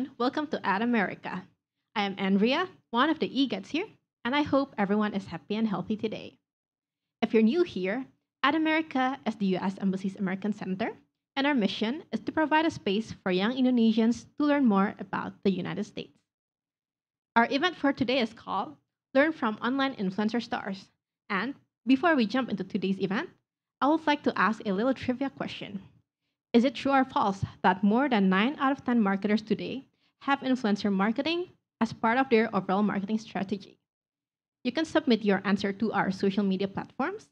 everyone. Welcome to Ad America. I am Andrea, one of the EGOTs here, and I hope everyone is happy and healthy today. If you're new here, Ad America is the U.S. Embassy's American Center, and our mission is to provide a space for young Indonesians to learn more about the United States. Our event for today is called Learn from Online Influencer Stars. And before we jump into today's event, I would like to ask a little trivia question. Is it true or false that more than 9 out of 10 marketers today have influencer marketing as part of their overall marketing strategy. You can submit your answer to our social media platforms,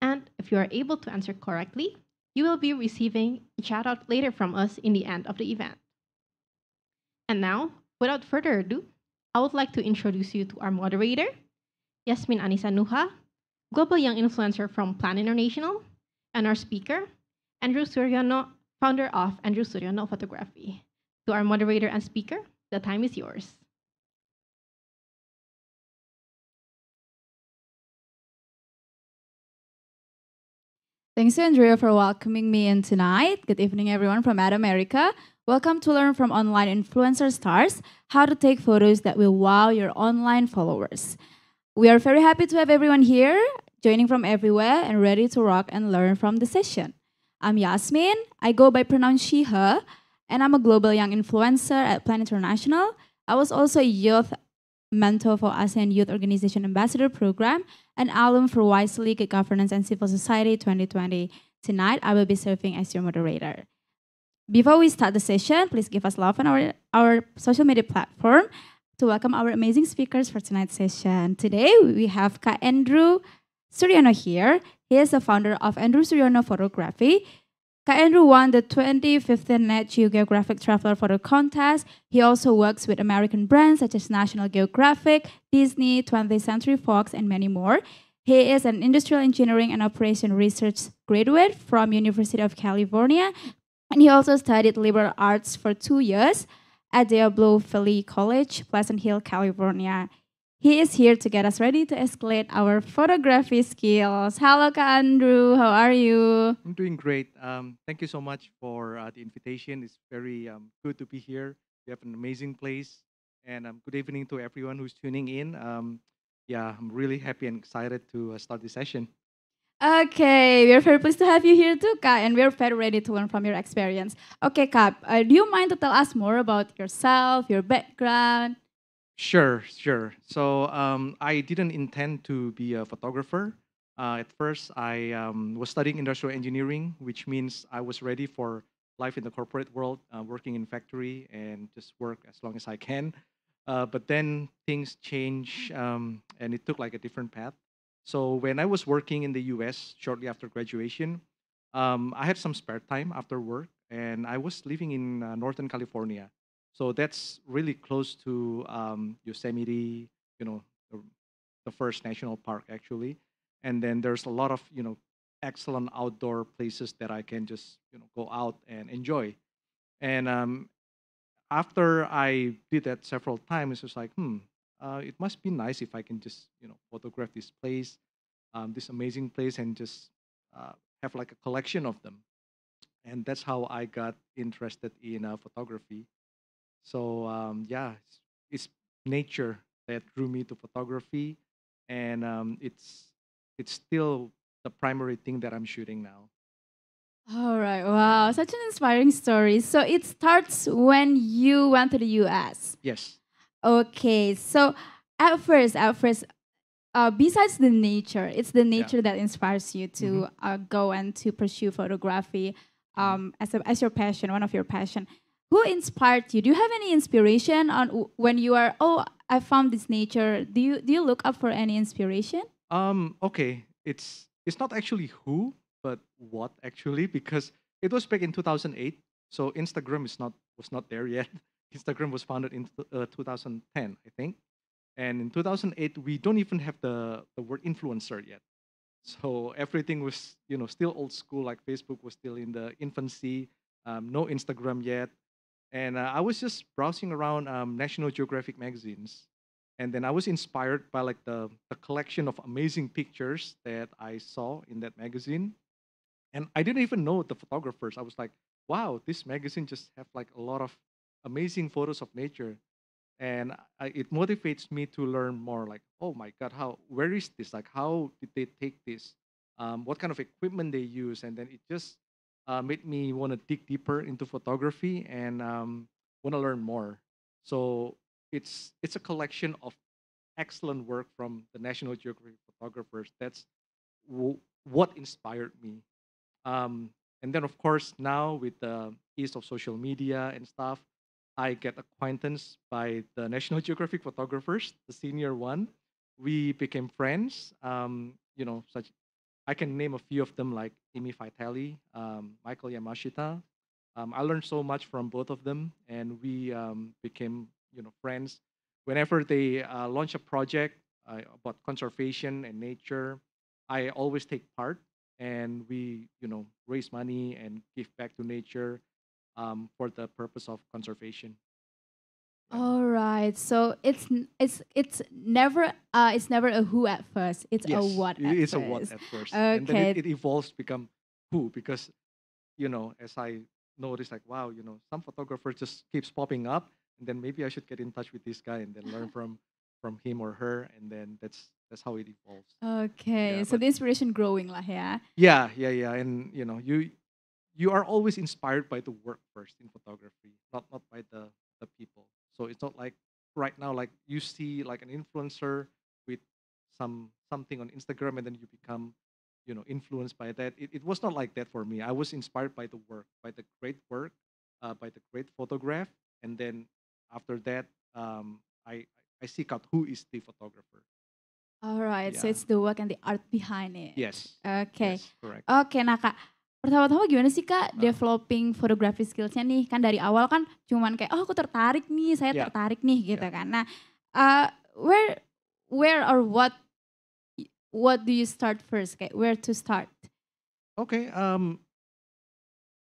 and if you are able to answer correctly, you will be receiving a shoutout later from us in the end of the event. And now, without further ado, I would like to introduce you to our moderator, Yasmin Anisa Nuha, Global Young Influencer from Plan International, and our speaker, Andrew Suryano, founder of Andrew Suryano Photography. To our moderator and speaker, the time is yours. Thanks to Andrea for welcoming me in tonight. Good evening, everyone from Ad America. Welcome to learn from online influencer stars how to take photos that will wow your online followers. We are very happy to have everyone here, joining from everywhere and ready to rock and learn from the session. I'm Yasmin. I go by pronoun she, her and I'm a global young influencer at Plan International. I was also a youth mentor for ASEAN Youth Organization Ambassador Program and alum for Wise League Governance and Civil Society 2020. Tonight, I will be serving as your moderator. Before we start the session, please give us love on our, our social media platform to welcome our amazing speakers for tonight's session. Today, we have Ka Andrew Suryono here. He is the founder of Andrew Suryono Photography. Andrew won the 2015 Net Geographic Traveler Photo Contest. He also works with American brands such as National Geographic, Disney, 20th Century Fox, and many more. He is an industrial engineering and operation research graduate from University of California, and he also studied liberal arts for two years at Diablo Valley College, Pleasant Hill, California. He is here to get us ready to escalate our photography skills. Hello, ka Andrew. How are you? I'm doing great. Um, thank you so much for uh, the invitation. It's very um, good to be here. You have an amazing place. And um, good evening to everyone who's tuning in. Um, yeah, I'm really happy and excited to uh, start this session. Okay, we're very pleased to have you here too, ka. and we're very ready to learn from your experience. Okay, ka, uh, do you mind to tell us more about yourself, your background, Sure, sure. So um, I didn't intend to be a photographer. Uh, at first, I um, was studying industrial engineering, which means I was ready for life in the corporate world, uh, working in factory and just work as long as I can. Uh, but then things change, um, and it took like a different path. So when I was working in the U.S. shortly after graduation, um, I had some spare time after work, and I was living in uh, Northern California. So that's really close to um, Yosemite, you know, the, the, first national park actually. And then there's a lot of you know excellent outdoor places that I can just you know go out and enjoy. And um, after I did that several times, it was like, hmm, uh, it must be nice if I can just you know photograph this place, um, this amazing place, and just uh, have like a collection of them. And that's how I got interested in uh, photography. So um, yeah, it's, it's nature that drew me to photography, and um, it's it's still the primary thing that I'm shooting now. All right. Wow. Such an inspiring story. So it starts when you went to the US. Yes. Okay. So at first, at first, uh, besides the nature, it's the nature yeah. that inspires you to mm -hmm. uh, go and to pursue photography mm-hmm. um, as, a, as your passion, one of your passion who inspired you? Do you have any inspiration on when you are, oh, I found this nature? Do you do you look up for any inspiration? Um, okay, it's it's not actually who, but what actually, because it was back in 2008. So Instagram is not was not there yet. Instagram was founded in uh, 2010, I think. And in 2008, we don't even have the, the word influencer yet. So everything was, you know, still old school, like Facebook was still in the infancy, um, no Instagram yet. And uh, I was just browsing around um, National Geographic magazines. And then I was inspired by like the, the collection of amazing pictures that I saw in that magazine. And I didn't even know the photographers. I was like, wow, this magazine just have like a lot of amazing photos of nature. And I, it motivates me to learn more like, oh my God, how, where is this? Like, how did they take this? Um, what kind of equipment they use? And then it just uh, made me want to dig deeper into photography and um, want to learn more. So it's it's a collection of excellent work from the National Geographic photographers. That's what inspired me. Um, and then, of course, now with the ease of social media and stuff, I get acquaintance by the National Geographic photographers, the senior one. We became friends, um, you know, such I can name a few of them like Amy Vitale, um, Michael Yamashita. Um, I learned so much from both of them, and we um, became you know friends. Whenever they uh, launch a project uh, about conservation and nature, I always take part, and we you know raise money and give back to nature um, for the purpose of conservation. All right. So it's it's it's never uh it's never a who at first. It's yes, a what at It's first. a what at first. Okay. And then it, it evolves to become who because you know, as I noticed like wow, you know, some photographer just keeps popping up and then maybe I should get in touch with this guy and then learn from from him or her and then that's that's how it evolves. Okay. Yeah, so the inspiration growing lah yeah. Yeah, yeah, yeah. And you know, you you are always inspired by the work first in photography, not not by the the people. So it's not like right now, like you see like an influencer with some something on Instagram and then you become, you know, influenced by that. It, it was not like that for me. I was inspired by the work, by the great work, uh, by the great photograph. And then after that, um, I, I seek out who is the photographer. All right, yeah. so it's the work and the art behind it. Yes. Okay. Yes, correct. Okay, nah kak. pertama-tama gimana sih kak ah. developing fotografi skillsnya nih kan dari awal kan cuman kayak oh aku tertarik nih saya yeah. tertarik nih gitu yeah. kan nah uh, where where or what what do you start first kayak where to start oke okay, um,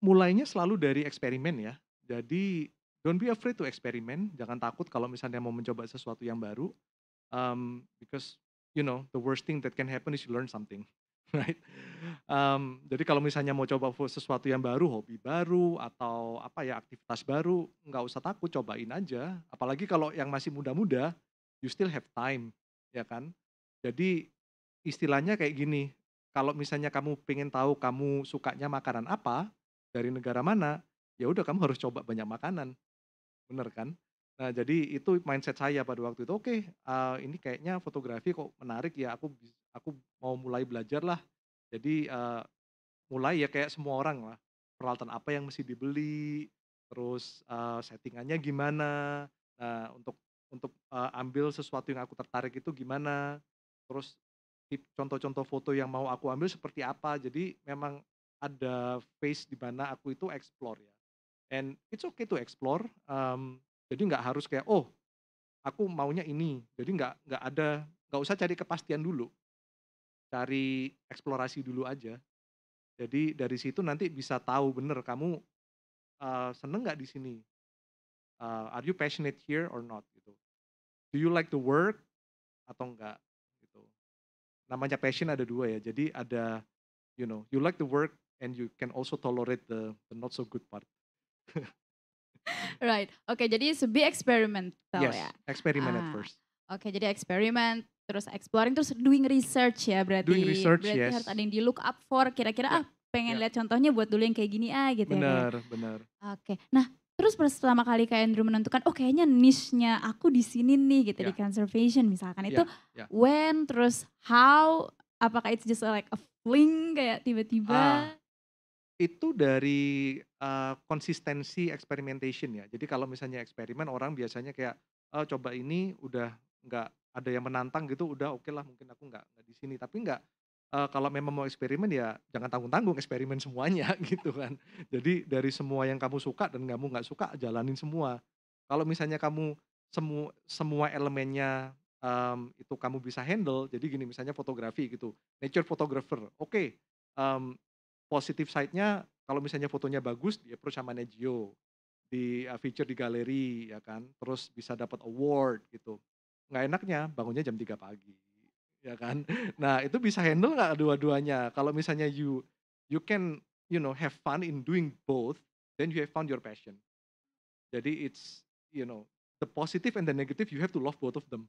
mulainya selalu dari eksperimen ya jadi don't be afraid to eksperimen jangan takut kalau misalnya mau mencoba sesuatu yang baru um, because you know the worst thing that can happen is you learn something right? Um, jadi kalau misalnya mau coba sesuatu yang baru, hobi baru atau apa ya aktivitas baru, nggak usah takut, cobain aja. Apalagi kalau yang masih muda-muda, you still have time, ya kan? Jadi istilahnya kayak gini, kalau misalnya kamu pengen tahu kamu sukanya makanan apa dari negara mana, ya udah kamu harus coba banyak makanan, bener kan? Nah, jadi itu mindset saya pada waktu itu. Oke, uh, ini kayaknya fotografi kok menarik ya, aku aku mau mulai belajar lah Jadi, uh, mulai ya kayak semua orang lah, peralatan apa yang mesti dibeli, terus, uh, settingannya gimana, nah, untuk untuk, uh, ambil sesuatu yang aku tertarik itu gimana, terus contoh-contoh foto yang mau aku ambil seperti apa. Jadi memang ada phase di mana aku itu explore ya, and it's okay to explore, Um, jadi nggak harus kayak oh aku maunya ini. Jadi nggak nggak ada nggak usah cari kepastian dulu, cari eksplorasi dulu aja. Jadi dari situ nanti bisa tahu bener kamu uh, seneng nggak di sini. Uh, are you passionate here or not gitu. Do you like to work atau enggak gitu. Namanya passion ada dua ya. Jadi ada you know you like to work and you can also tolerate the the not so good part. right. Oke, okay, jadi so be experimental yes, ya. Experiment ah. at first. Oke, okay, jadi eksperimen terus exploring terus doing research ya berarti. Doing research, berarti yes. harus ada yang di look up for kira-kira yeah. ah pengen yeah. lihat contohnya buat dulu yang kayak gini ah gitu ya, benar, ya. Benar, benar. Oke. Okay. Nah, terus pertama kali kayak Andrew menentukan oh kayaknya niche-nya aku di sini nih gitu yeah. di ya. conservation misalkan ya, itu yeah. when terus how apakah it's just like a fling kayak tiba-tiba uh itu dari konsistensi experimentation ya. Jadi kalau misalnya eksperimen orang biasanya kayak, oh, coba ini udah nggak ada yang menantang gitu, udah oke lah mungkin aku nggak nggak di sini. Tapi nggak, uh, kalau memang mau eksperimen ya jangan tanggung-tanggung eksperimen semuanya gitu kan. Jadi dari semua yang kamu suka dan kamu nggak suka jalanin semua. Kalau misalnya kamu semua semua elemennya, um, itu kamu bisa handle, jadi gini misalnya fotografi gitu, nature photographer, oke, Um, positif side-nya kalau misalnya fotonya bagus di approach sama NGO di uh, feature di galeri ya kan terus bisa dapat award gitu nggak enaknya bangunnya jam 3 pagi ya kan nah itu bisa handle nggak dua-duanya kalau misalnya you you can you know have fun in doing both then you have found your passion jadi it's you know the positive and the negative you have to love both of them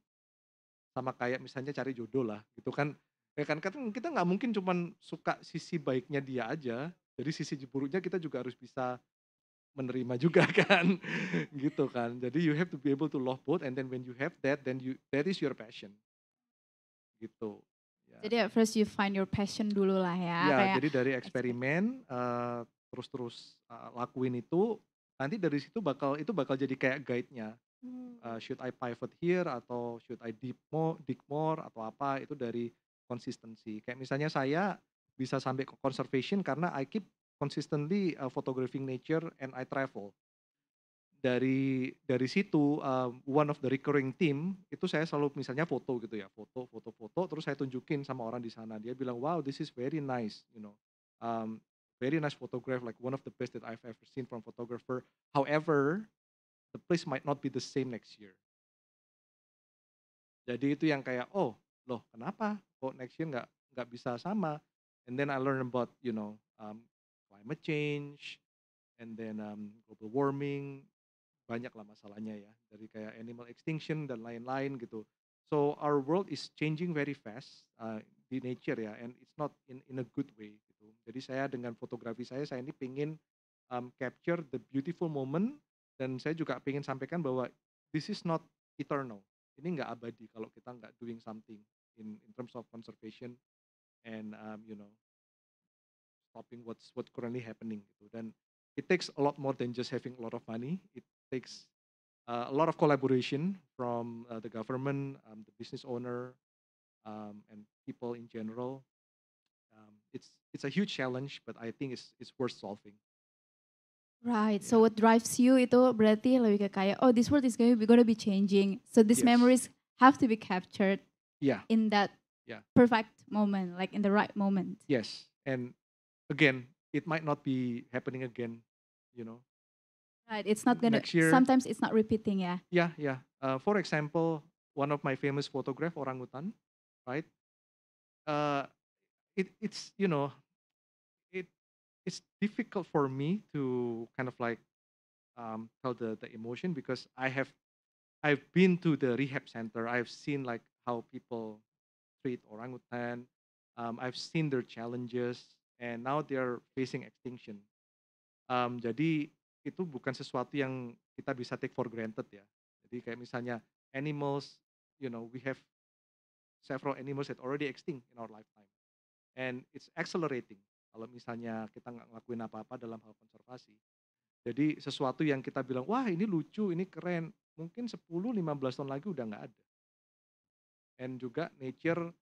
sama kayak misalnya cari jodoh lah gitu kan Ya kan, kan kita nggak mungkin cuman suka sisi baiknya dia aja. Jadi sisi buruknya kita juga harus bisa menerima juga kan. gitu kan. Jadi you have to be able to love both and then when you have that then you that is your passion. Gitu. Ya. Jadi at first you find your passion dulu lah ya. Ya, kayak jadi dari eksperimen uh, terus-terus uh, lakuin itu nanti dari situ bakal itu bakal jadi kayak guide-nya. Uh, should I pivot here atau should I deep more, dig more atau apa itu dari konsistensi. Kayak misalnya saya bisa sampai ke conservation karena I keep consistently uh, photographing nature and I travel. Dari dari situ uh, one of the recurring team itu saya selalu misalnya foto gitu ya, foto foto foto terus saya tunjukin sama orang di sana. Dia bilang, "Wow, this is very nice, you know." Um, very nice photograph, like one of the best that I've ever seen from photographer. However, the place might not be the same next year. Jadi itu yang kayak oh loh kenapa kok next year nggak nggak bisa sama and then I learn about you know um, climate change and then um, global warming banyak lah masalahnya ya dari kayak animal extinction dan lain-lain gitu so our world is changing very fast uh, nature ya and it's not in in a good way gitu jadi saya dengan fotografi saya saya ini pingin um, capture the beautiful moment dan saya juga ingin sampaikan bahwa this is not eternal ini nggak abadi kalau kita nggak doing something in in terms of conservation and um, you know stopping what's what currently happening gitu dan it takes a lot more than just having a lot of money it takes uh, a lot of collaboration from uh, the government um, the business owner um, and people in general um, it's it's a huge challenge but I think it's it's worth solving Right. So what drives you itu berarti lebih ke kayak oh this world is going to be, going to be changing. So these yes. memories have to be captured. Yeah. In that yeah. perfect moment, like in the right moment. Yes. And again, it might not be happening again, you know. Right. It's not going to sometimes it's not repeating, yeah. Yeah, yeah. Uh, for example, one of my famous photograph orangutan, right? Uh, it, it's you know it's difficult for me to kind of like um, tell the, the emotion because I have I've been to the rehab center. I've seen like how people treat orangutan. Um, I've seen their challenges and now they are facing extinction. Um, jadi itu bukan sesuatu yang kita bisa take for granted ya. Jadi kayak misalnya animals, you know, we have several animals that already extinct in our lifetime, and it's accelerating. Kalau misalnya kita nggak ngelakuin apa-apa dalam hal konservasi. Jadi sesuatu yang kita bilang, wah ini lucu, ini keren. Mungkin 10-15 tahun lagi udah nggak ada. And juga nature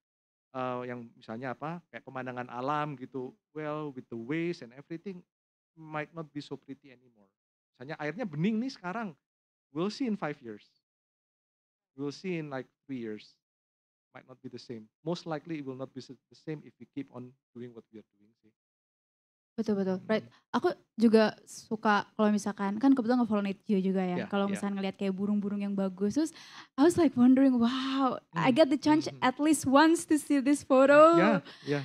uh, yang misalnya apa, kayak pemandangan alam gitu. Well, with the ways and everything might not be so pretty anymore. Misalnya airnya bening nih sekarang. We'll see in five years. We'll see in like three years. might not be the same. Most likely it will not be the same if we keep on doing what we are doing Betul betul. Hmm. Right. Aku juga suka kalau misalkan kan kebetulan nge-follow Nate juga ya. Yeah, kalau iya. misalkan yeah. ngelihat kayak burung-burung yang bagus terus I was like wondering, wow, mm. I hmm, get the chance mm. at least once to see this photo. Yeah, yeah.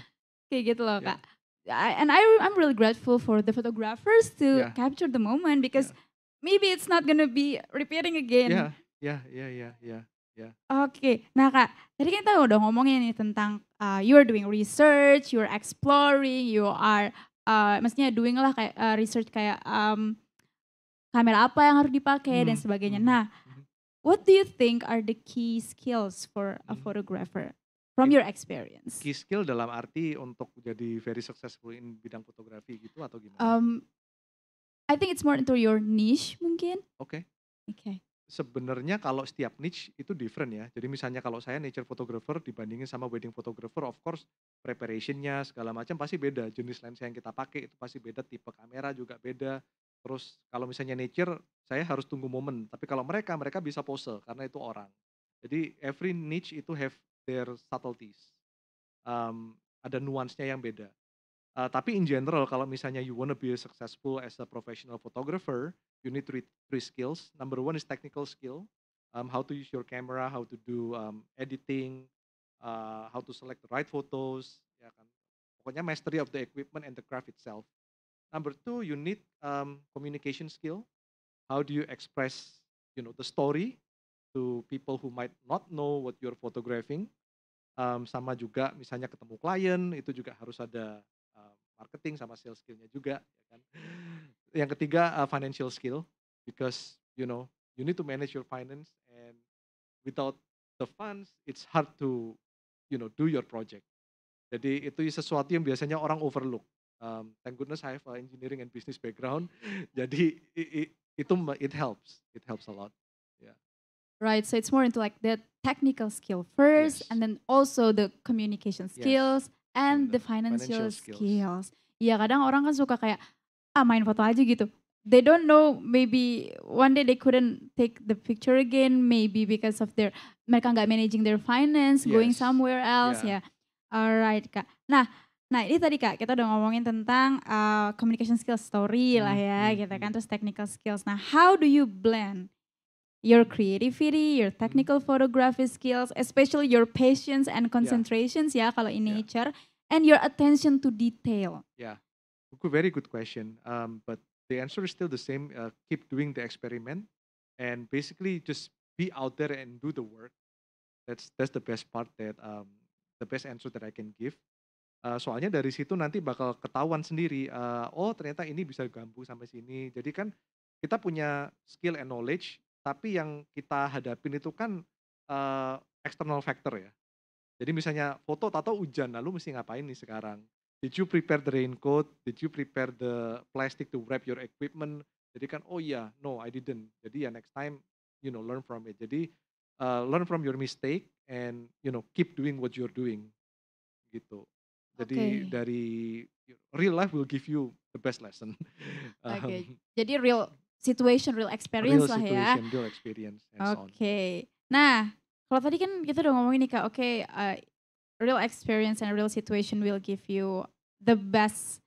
Kayak gitu loh, yeah. Kak. I, and I I'm really grateful for the photographers to yeah. capture the moment ya. because yeah. maybe it's not gonna be repeating again. Yeah, yeah, yeah, yeah, yeah. Yeah. Oke, okay. nah kak, tadi kan kita udah ngomongin nih tentang uh, you are doing research, you are exploring, you are uh, maksudnya doing lah kayak uh, research kayak um, kamera apa yang harus dipakai hmm. dan sebagainya. Hmm, nah, hmm. what do you think are the key skills for a hmm. photographer from your experience? Key skill dalam arti untuk jadi very successful in bidang fotografi gitu atau gimana? Um, I think it's more into your niche mungkin. Oke. Okay. Oke. Okay sebenarnya kalau setiap niche itu different ya. Jadi misalnya kalau saya nature photographer dibandingin sama wedding photographer, of course preparationnya segala macam pasti beda. Jenis lensa yang kita pakai itu pasti beda, tipe kamera juga beda. Terus kalau misalnya nature, saya harus tunggu momen. Tapi kalau mereka, mereka bisa pose karena itu orang. Jadi every niche itu have their subtleties. Um, ada nuansnya yang beda. Uh, tapi in general, kalau misalnya you wanna be successful as a professional photographer, you need three, three skills. Number one is technical skill, um, how to use your camera, how to do um, editing, uh, how to select the right photos, ya kan. Pokoknya mastery of the equipment and the craft itself. Number two, you need um, communication skill. How do you express, you know, the story to people who might not know what you're photographing? Um, sama juga misalnya ketemu klien itu juga harus ada uh, marketing sama sales skillnya juga, ya kan yang ketiga uh, financial skill because you know you need to manage your finance and without the funds it's hard to you know do your project. Jadi itu sesuatu yang biasanya orang overlook. Um, thank goodness I have uh, engineering and business background. Jadi it, it, itu it helps. It helps a lot. Yeah. Right. So it's more into like the technical skill first yes. and then also the communication skills yes. and, and the, the financial, financial skills. skills. Ya kadang orang kan suka kayak ah main foto aja gitu they don't know maybe one day they couldn't take the picture again maybe because of their mereka nggak managing their finance yes. going somewhere else ya yeah. alright kak nah nah ini tadi kak kita udah ngomongin tentang uh, communication skills story lah ya kita mm-hmm, gitu kan mm-hmm. terus technical skills nah how do you blend your creativity your mm-hmm. technical photography skills especially your patience and concentrations yeah. ya kalau in yeah. nature and your attention to detail yeah Good, very good question. Um, but the answer is still the same. Uh, keep doing the experiment, and basically just be out there and do the work. That's that's the best part that um, the best answer that I can give. Uh, soalnya dari situ nanti bakal ketahuan sendiri. Uh, oh ternyata ini bisa gabung sampai sini. Jadi kan kita punya skill and knowledge, tapi yang kita hadapin itu kan uh, external factor ya. Jadi misalnya foto atau hujan, lalu mesti ngapain nih sekarang? did you prepare the raincoat? Did you prepare the plastic to wrap your equipment? Jadi kan, oh iya, yeah, no, I didn't. Jadi ya next time, you know, learn from it. Jadi uh, learn from your mistake and you know keep doing what you're doing. Gitu. Jadi okay. dari real life will give you the best lesson. um, okay. Jadi real situation, real experience real lah ya. situation, ya. Real experience. Oke. Okay. Nah, kalau tadi kan kita udah ngomongin nih kak, oke. Okay, uh, real experience and real situation will give you the best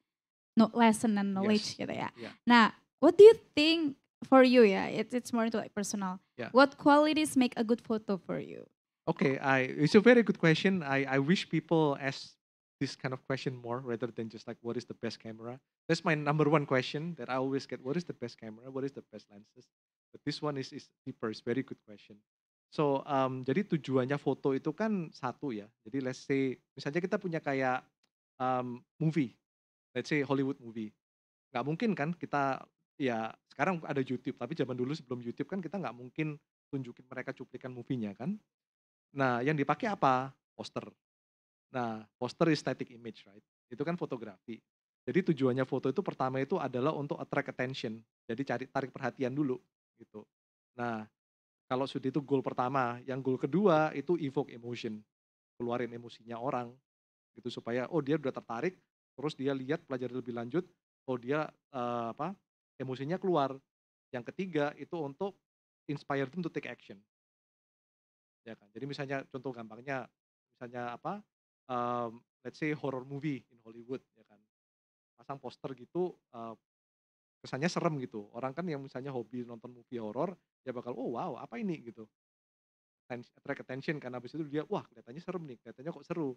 no, lesson and knowledge yes. gitu ya. Yeah. Nah, what do you think for you ya? It, it's more into like personal. Yeah. What qualities make a good photo for you? Okay, I it's a very good question. I I wish people ask this kind of question more rather than just like what is the best camera. That's my number one question that I always get. What is the best camera? What is the best lenses? But this one is is deeper. It's very good question. So um, jadi tujuannya foto itu kan satu ya. Jadi let's say misalnya kita punya kayak um, movie, let's say Hollywood movie. Nggak mungkin kan kita ya sekarang ada YouTube, tapi zaman dulu sebelum YouTube kan kita nggak mungkin tunjukin mereka cuplikan movie-nya kan. Nah, yang dipakai apa? Poster. Nah, poster is static image, right? Itu kan fotografi. Jadi tujuannya foto itu pertama itu adalah untuk attract attention. Jadi cari tarik perhatian dulu gitu. Nah, kalau sudah itu goal pertama, yang goal kedua itu evoke emotion, keluarin emosinya orang gitu supaya oh dia udah tertarik terus dia lihat pelajari lebih lanjut oh dia uh, apa emosinya keluar yang ketiga itu untuk inspire them to take action ya kan jadi misalnya contoh gampangnya misalnya apa um, let's say horror movie in Hollywood ya kan pasang poster gitu uh, kesannya serem gitu orang kan yang misalnya hobi nonton movie horror dia bakal oh wow apa ini gitu attract attention karena habis itu dia wah kelihatannya serem nih kelihatannya kok seru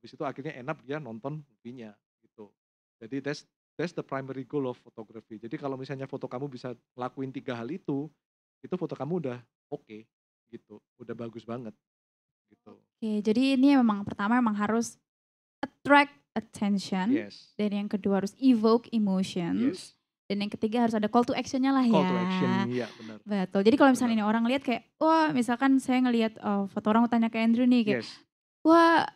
habis itu akhirnya enak dia nonton movie-nya gitu jadi that's that's the primary goal of photography jadi kalau misalnya foto kamu bisa lakuin tiga hal itu itu foto kamu udah oke okay, gitu udah bagus banget gitu oke jadi ini memang pertama memang harus attract attention yes. dan yang kedua harus evoke emotions yes. dan yang ketiga harus ada call to action-nya lah call ya. Call to action, iya benar. Betul. Jadi kalau misalnya ini orang lihat kayak, wah misalkan saya ngelihat oh, foto orang tanya ke Andrew nih kayak, yes. wah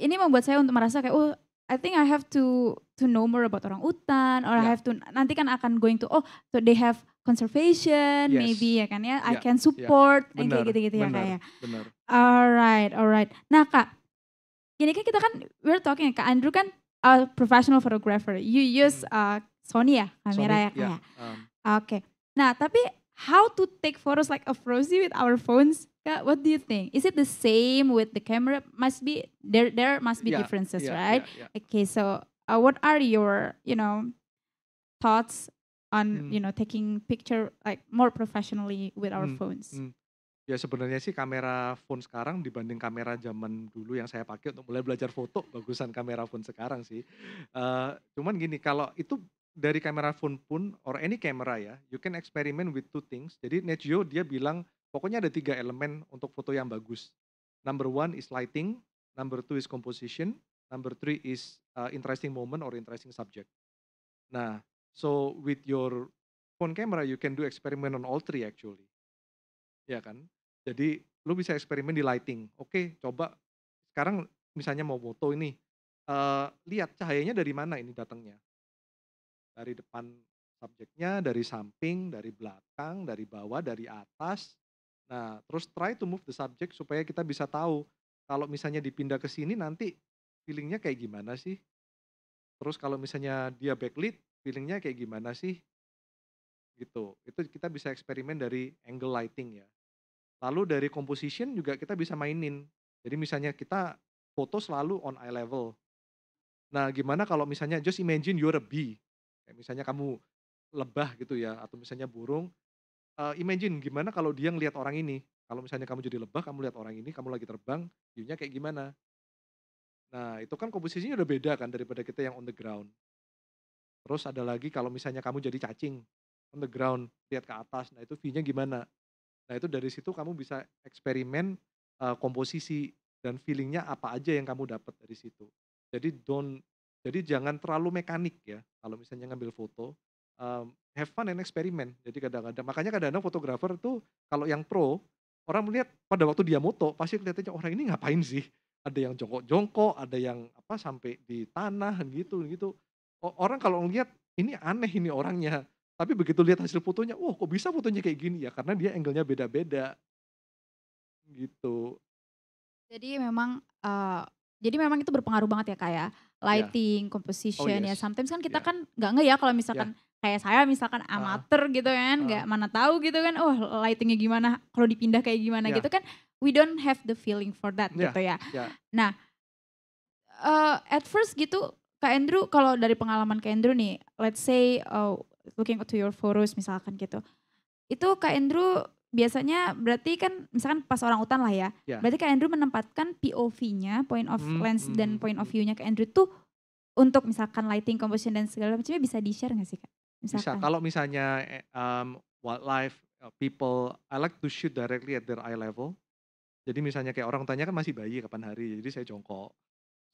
ini membuat saya untuk merasa kayak oh I think I have to to know more about orang utan or yeah. I have to nanti kan akan going to oh so they have conservation yes. maybe ya kan ya yeah. I can support yeah. benar, kayak gitu-gitu ya kayak ya. Benar. Alright, alright. Nah kak, ini kan kita kan we're talking ya, kak Andrew kan a professional photographer. You use hmm. uh, Sony ya kamera ya kayak yeah. Ya? Um. Oke. Okay. Nah tapi how to take photos like a frozy with our phones? Kak, what do you think? Is it the same with the camera? Must be there. There must be yeah, differences, yeah, right? Yeah, okay, so uh, what are your you know thoughts on mm. you know taking picture like more professionally with our mm. phones? Mm. Ya sebenarnya sih kamera phone sekarang dibanding kamera zaman dulu yang saya pakai untuk mulai belajar foto bagusan kamera phone sekarang sih. Uh, cuman gini kalau itu dari kamera phone pun or any camera ya, you can experiment with two things. Jadi Net Geo dia bilang Pokoknya ada tiga elemen untuk foto yang bagus. Number one is lighting, number two is composition, number three is uh, interesting moment or interesting subject. Nah, so with your phone camera you can do experiment on all three actually. Ya kan? Jadi lu bisa eksperimen di lighting. Oke, coba sekarang misalnya mau foto ini, uh, lihat cahayanya dari mana ini datangnya. Dari depan subjeknya, dari samping, dari belakang, dari bawah, dari atas, Nah, terus try to move the subject supaya kita bisa tahu kalau misalnya dipindah ke sini nanti feelingnya kayak gimana sih? Terus kalau misalnya dia backlit, feelingnya kayak gimana sih? Gitu. Itu kita bisa eksperimen dari angle lighting ya. Lalu dari composition juga kita bisa mainin. Jadi misalnya kita foto selalu on eye level. Nah, gimana kalau misalnya just imagine you're a bee. Kayak misalnya kamu lebah gitu ya atau misalnya burung, uh, imagine gimana kalau dia ngelihat orang ini, kalau misalnya kamu jadi lebah, kamu lihat orang ini, kamu lagi terbang, view-nya kayak gimana? Nah, itu kan komposisinya udah beda kan daripada kita yang on the ground. Terus ada lagi kalau misalnya kamu jadi cacing, on the ground, lihat ke atas, nah itu view-nya gimana? Nah itu dari situ kamu bisa eksperimen, uh, komposisi dan feeling-nya apa aja yang kamu dapat dari situ. Jadi don't jadi jangan terlalu mekanik ya, kalau misalnya ngambil foto um, have fun and eksperimen, Jadi kadang-kadang makanya kadang-kadang fotografer tuh kalau yang pro orang melihat pada waktu dia moto pasti kelihatannya orang ini ngapain sih? Ada yang jongkok-jongkok, ada yang apa sampai di tanah gitu gitu. Orang kalau ngelihat ini aneh ini orangnya. Tapi begitu lihat hasil fotonya, wah kok bisa fotonya kayak gini ya? Karena dia angle-nya beda-beda. Gitu. Jadi memang uh, jadi memang itu berpengaruh banget ya kayak ya? iya. lighting, yeah. Oh, composition oh, yes. ya. Sometimes kan kita yeah. kan nggak nge ya kalau iya. misalkan kayak saya misalkan ah, amatir gitu kan ah. nggak mana tahu gitu kan oh lightingnya gimana kalau dipindah kayak gimana yeah. gitu kan we don't have the feeling for that yeah. gitu ya yeah. nah uh, at first gitu kak Andrew kalau dari pengalaman kak Andrew nih let's say uh, looking to your photos misalkan gitu itu kak Andrew biasanya berarti kan misalkan pas orang utan lah ya yeah. berarti kak Andrew menempatkan POV-nya point of mm, lens mm, dan hmm, point hmm. of view-nya kak Andrew tuh untuk misalkan lighting, composition dan segala macamnya bisa di share nggak sih kak? Bisa, kalau misalnya um, wildlife, eh, people, I like to shoot directly at their eye level. Jadi misalnya kayak orang tanya kan masih bayi kapan hari, jadi saya jongkok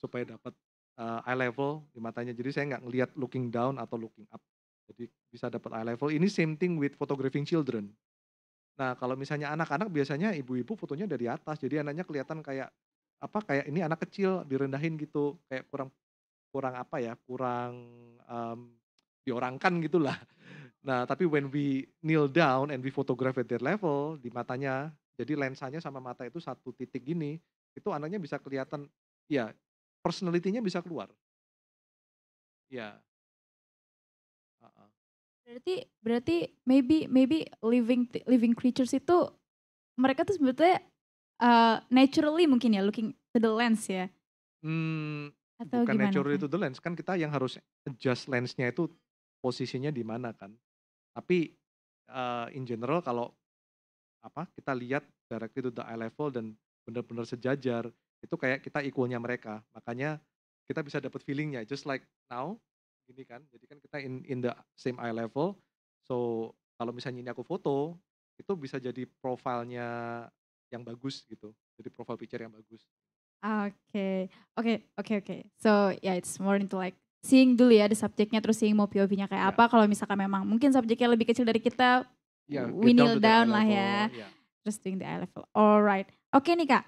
supaya dapat uh, eye level di matanya. Jadi saya nggak ngelihat looking down atau looking up. Jadi bisa dapat eye level. Ini same thing with photographing children. Nah kalau misalnya anak-anak biasanya ibu-ibu fotonya dari atas, jadi anaknya kelihatan kayak apa kayak ini anak kecil direndahin gitu kayak kurang kurang apa ya kurang um, diorangkan gitulah. Nah, tapi when we kneel down and we photograph at their level di matanya, jadi lensanya sama mata itu satu titik gini, itu anaknya bisa kelihatan ya personalitinya bisa keluar. Ya. Uh-uh. Berarti berarti maybe maybe living living creatures itu mereka tuh sebetulnya uh, naturally mungkin ya looking to the lens ya. Hmm, Atau bukan gimana? naturally to the lens kan kita yang harus adjust lensnya itu posisinya di mana kan. Tapi uh, in general kalau apa kita lihat directly to the eye level dan benar-benar sejajar itu kayak kita equalnya mereka. Makanya kita bisa dapat feelingnya just like now gini kan. Jadi kan kita in in the same eye level. So kalau misalnya ini aku foto itu bisa jadi profilnya yang bagus gitu. Jadi profile picture yang bagus. Okay. Okay. Okay. Okay. So yeah, it's more into like seeing dulu ya di subjeknya terus seeing mau POV-nya kayak yeah. apa kalau misalkan memang mungkin subjeknya lebih kecil dari kita yeah, we kneel down, down lah ya yeah. terus doing the eye level alright oke okay nih kak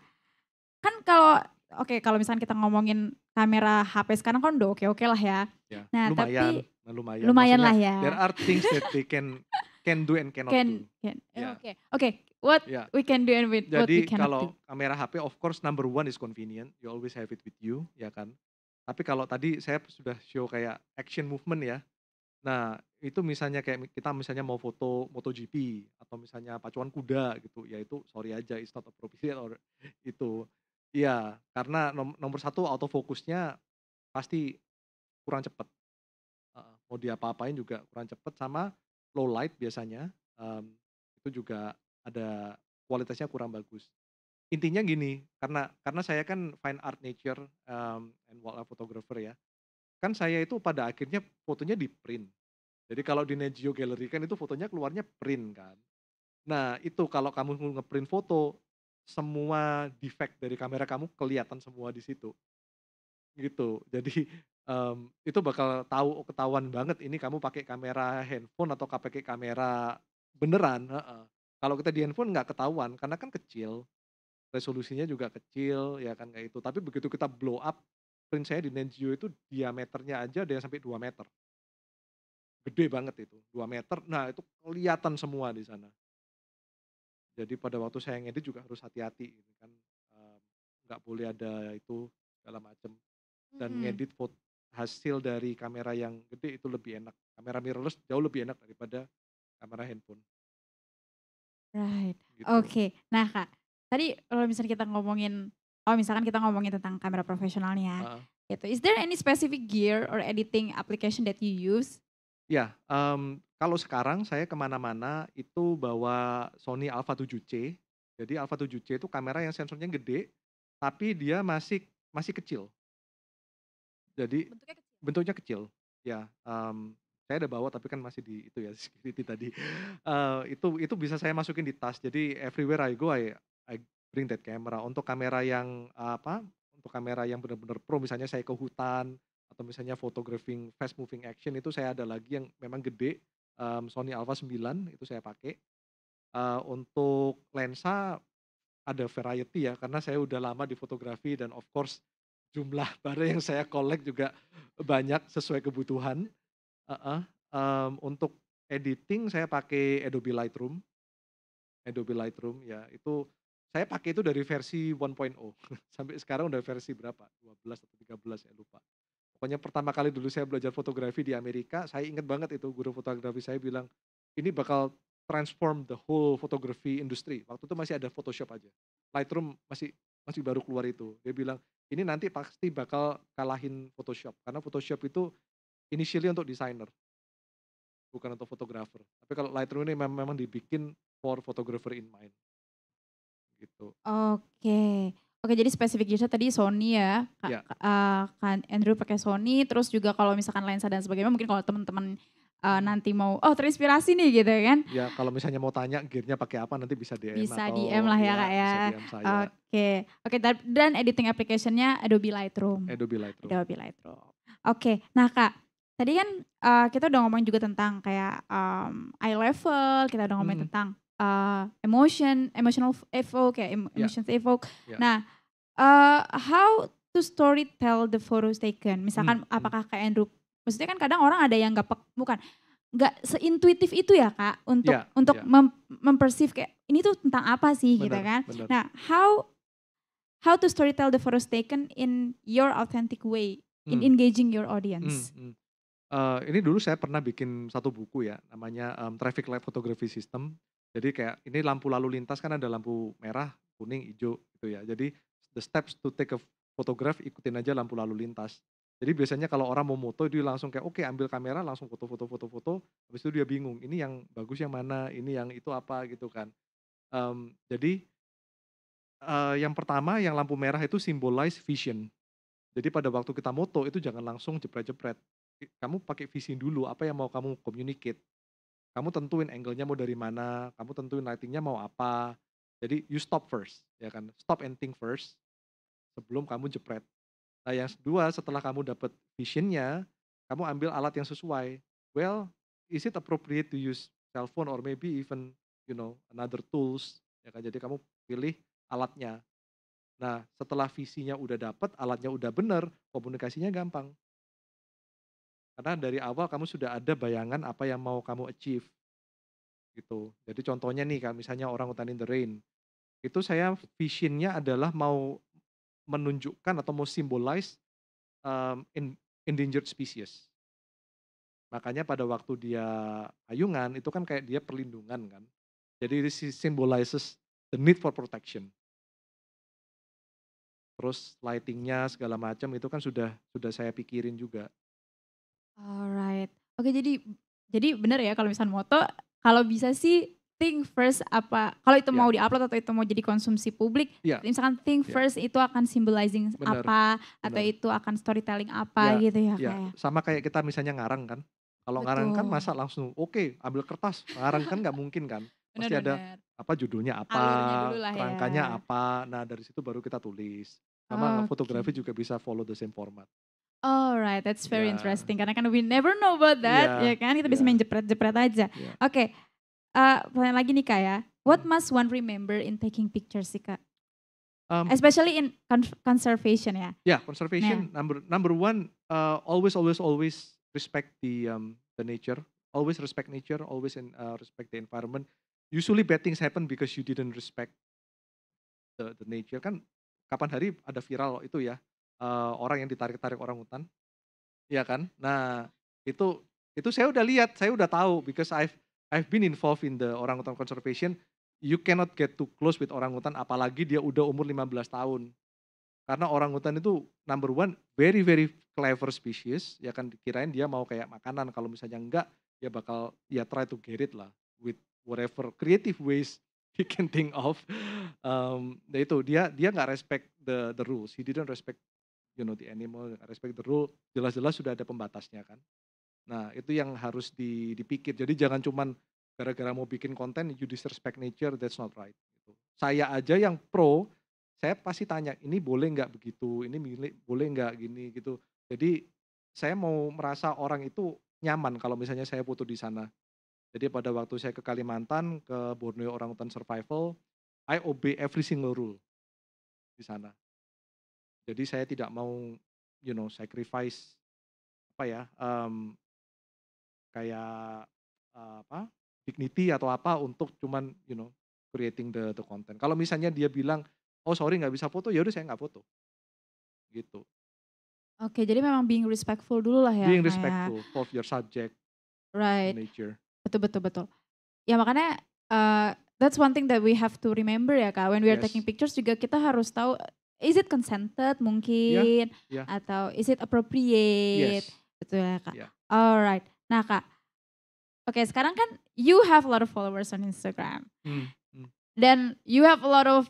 kan kalau oke okay, kalau misalkan kita ngomongin kamera HP sekarang kan udah oke oke lah ya yeah. nah lumayan, tapi lumayan lumayan lah ya there are things that we can can do and cannot can, do can iya. oke yeah. oke okay. okay. What yeah. we can do and with, Jadi, what we cannot do. Jadi kalau kamera HP, of course, number one is convenient. You always have it with you, ya kan? Tapi kalau tadi saya sudah show kayak action movement ya. Nah, itu misalnya kayak kita misalnya mau foto MotoGP atau misalnya pacuan kuda gitu, ya itu sorry aja it's not appropriate or itu. Iya, karena nomor satu autofocusnya pasti kurang cepat. Uh, mau apa apain juga kurang cepat sama low light biasanya um, itu juga ada kualitasnya kurang bagus. Intinya gini, karena karena saya kan fine art nature um, and wildlife photographer ya. Kan saya itu pada akhirnya fotonya di print. Jadi kalau di Nejo Gallery kan itu fotonya keluarnya print kan. Nah, itu kalau kamu ngeprint foto, semua defect dari kamera kamu kelihatan semua di situ. Gitu. Jadi um, itu bakal tahu oh, ketahuan banget ini kamu pakai kamera handphone atau pakai kamera beneran. Uh -uh. Kalau kita di handphone nggak ketahuan karena kan kecil resolusinya juga kecil ya kan kayak itu tapi begitu kita blow up print saya di Nenjio itu diameternya aja ada yang sampai 2 meter gede banget itu 2 meter nah itu kelihatan semua di sana jadi pada waktu saya ngedit juga harus hati-hati gitu kan nggak um, boleh ada itu dalam macam dan -hmm. ngedit foto hasil dari kamera yang gede itu lebih enak kamera mirrorless jauh lebih enak daripada kamera handphone right gitu. oke okay. nah kak tadi kalau misalnya kita ngomongin oh misalkan kita ngomongin tentang kamera profesionalnya nih ya. Uh. Is there any specific gear or editing application that you use? Ya, yeah, um, mmm, kalau sekarang saya kemana-mana itu bawa Sony Alpha 7C. Jadi Alpha 7C itu kamera yang sensornya gede, tapi dia masih masih kecil. Jadi bentuknya kecil. Bentuknya kecil. Ya, um, saya ada bawa tapi kan masih di itu ya security tadi. Uh, itu itu bisa saya masukin di tas. Jadi everywhere I go I I bring that camera. Untuk kamera yang apa? Untuk kamera yang benar-benar pro, misalnya saya ke hutan atau misalnya photographing fast moving action itu saya ada lagi yang memang gede um, Sony Alpha 9 itu saya pakai. Uh, untuk lensa ada variety ya karena saya udah lama di fotografi dan of course jumlah barang yang saya collect juga banyak sesuai kebutuhan. Uh -uh. Um, untuk editing saya pakai Adobe Lightroom. Adobe Lightroom ya itu saya pakai itu dari versi 1.0. Sampai sekarang udah versi berapa? 12 atau 13 ya lupa. Pokoknya pertama kali dulu saya belajar fotografi di Amerika, saya ingat banget itu guru fotografi saya bilang, ini bakal transform the whole photography industry. Waktu itu masih ada Photoshop aja. Lightroom masih masih baru keluar itu. Dia bilang, ini nanti pasti bakal kalahin Photoshop. Karena Photoshop itu initially untuk desainer, bukan untuk fotografer. Tapi kalau Lightroom ini memang dibikin for photographer in mind gitu. Oke. Oke, jadi spesifik jasa tadi Sony ya. ya. Uh, Andrew pakai Sony, terus juga kalau misalkan lensa dan sebagainya mungkin kalau teman-teman uh, nanti mau oh terinspirasi nih gitu ya kan. Ya, kalau misalnya mau tanya gearnya pakai apa nanti bisa DM Bisa atau, DM lah ya, ya Kak ya. Oke. Oke, okay. okay, dan editing application Adobe Lightroom. Adobe Lightroom. Adobe Lightroom. Oke. Okay. Nah, Kak, tadi kan uh, kita udah ngomong juga tentang kayak um, eye level, kita udah ngomong hmm. tentang uh, emotion, emotional evoke, eh, yeah, em yeah. emotions evoke. Eh, yeah. Nah, uh, how to story tell the photos taken? Misalkan hmm. hmm. apakah kayak Andrew, maksudnya kan kadang orang ada yang gak pek, bukan, gak seintuitif itu ya kak untuk yeah, untuk yeah. Mem mempersif kayak ini tuh tentang apa sih bener, gitu kan? Bener. Nah, how how to story tell the photos taken in your authentic way mm. in hmm. engaging your hmm, audience? Mm, hmm. Uh, ini dulu saya pernah bikin satu buku ya, namanya um, Traffic Light Photography System jadi kayak ini lampu lalu lintas kan ada lampu merah, kuning, hijau gitu ya. Jadi the steps to take a photograph ikutin aja lampu lalu lintas. Jadi biasanya kalau orang mau moto dia langsung kayak oke okay, ambil kamera langsung foto-foto-foto-foto. Habis itu dia bingung ini yang bagus yang mana, ini yang itu apa gitu kan. Um, jadi uh, yang pertama yang lampu merah itu symbolize vision. Jadi pada waktu kita moto itu jangan langsung jepret-jepret. Kamu pakai vision dulu apa yang mau kamu communicate kamu tentuin angle-nya mau dari mana, kamu tentuin lighting-nya mau apa. Jadi you stop first, ya kan? Stop and think first sebelum kamu jepret. Nah yang kedua setelah kamu dapat vision-nya, kamu ambil alat yang sesuai. Well, is it appropriate to use cell phone or maybe even you know another tools? Ya kan? Jadi kamu pilih alatnya. Nah setelah visinya udah dapat, alatnya udah bener, komunikasinya gampang. Karena dari awal kamu sudah ada bayangan apa yang mau kamu achieve. Gitu. Jadi contohnya nih kan misalnya orang hutan in the rain. Itu saya visionnya adalah mau menunjukkan atau mau simbolize um, endangered species. Makanya pada waktu dia ayungan itu kan kayak dia perlindungan kan. Jadi ini symbolizes the need for protection. Terus lightingnya segala macam itu kan sudah sudah saya pikirin juga. Alright. Oke jadi jadi benar ya kalau misal moto, kalau bisa sih think first apa kalau itu iya. mau diupload atau itu mau jadi konsumsi publik, yeah. misalkan think yeah. first itu akan symbolizing bener. apa bener. atau itu akan storytelling apa yeah. gitu ya yeah. kayak. Sama kayak kita misalnya ngarang kan. Kalau ngarang kan masa langsung oke okay, ambil kertas, ngarang kan nggak mungkin kan. Pasti bener, ada apa judulnya apa, rangkanya ya. apa. Nah, dari situ baru kita tulis. Sama oh, fotografi okay. juga bisa follow the same format. Alright, that's very yeah. interesting karena kan we never know about that, yeah. ya kan? Kita yeah. bisa main jepret-jepret aja. Yeah. Oke, okay. uh, eh, pertanyaan lagi nih kak ya. What must one remember in taking pictures sih kak? Um, Especially in conservation ya. Ya, yeah, conservation yeah. number number one, uh, always always always respect the um, the nature. Always respect nature. Always in, uh, respect the environment. Usually bad things happen because you didn't respect the the nature kan. Kapan hari ada viral itu ya uh, orang yang ditarik-tarik orang hutan, iya kan? Nah, itu itu saya udah lihat, saya udah tahu because I've I've been involved in the orangutan conservation. You cannot get too close with orangutan apalagi dia udah umur 15 tahun. Karena orangutan itu number one very very clever species, ya kan dikirain dia mau kayak makanan kalau misalnya enggak dia ya bakal ya try to get it lah with whatever creative ways he can think of. Um, nah itu dia dia nggak respect the the rules. He didn't respect you know the animal, respect the rule, jelas-jelas sudah ada pembatasnya kan. Nah itu yang harus dipikir. Jadi jangan cuman gara-gara mau bikin konten you disrespect nature, that's not right. Gitu. Saya aja yang pro, saya pasti tanya ini boleh nggak begitu, ini milik boleh nggak gini gitu. Jadi saya mau merasa orang itu nyaman kalau misalnya saya foto di sana. Jadi pada waktu saya ke Kalimantan, ke Borneo Orangutan Survival, I obey every single rule di sana. Jadi saya tidak mau you know sacrifice apa ya um, kayak uh, apa dignity atau apa untuk cuman you know creating the the content. Kalau misalnya dia bilang oh sorry nggak bisa foto, ya udah saya nggak foto. Gitu. Oke, jadi memang being respectful dulu lah ya. Being ya. respectful kayak... of your subject. Right. Nature. Betul betul betul. Ya makanya uh, that's one thing that we have to remember ya kak. When we are yes. taking pictures juga kita harus tahu is it consented mungkin yeah, yeah. atau is it appropriate yes. betul gitu ya kak yeah. alright nah kak oke okay, sekarang kan you have a lot of followers on Instagram mm, mm. dan you have a lot of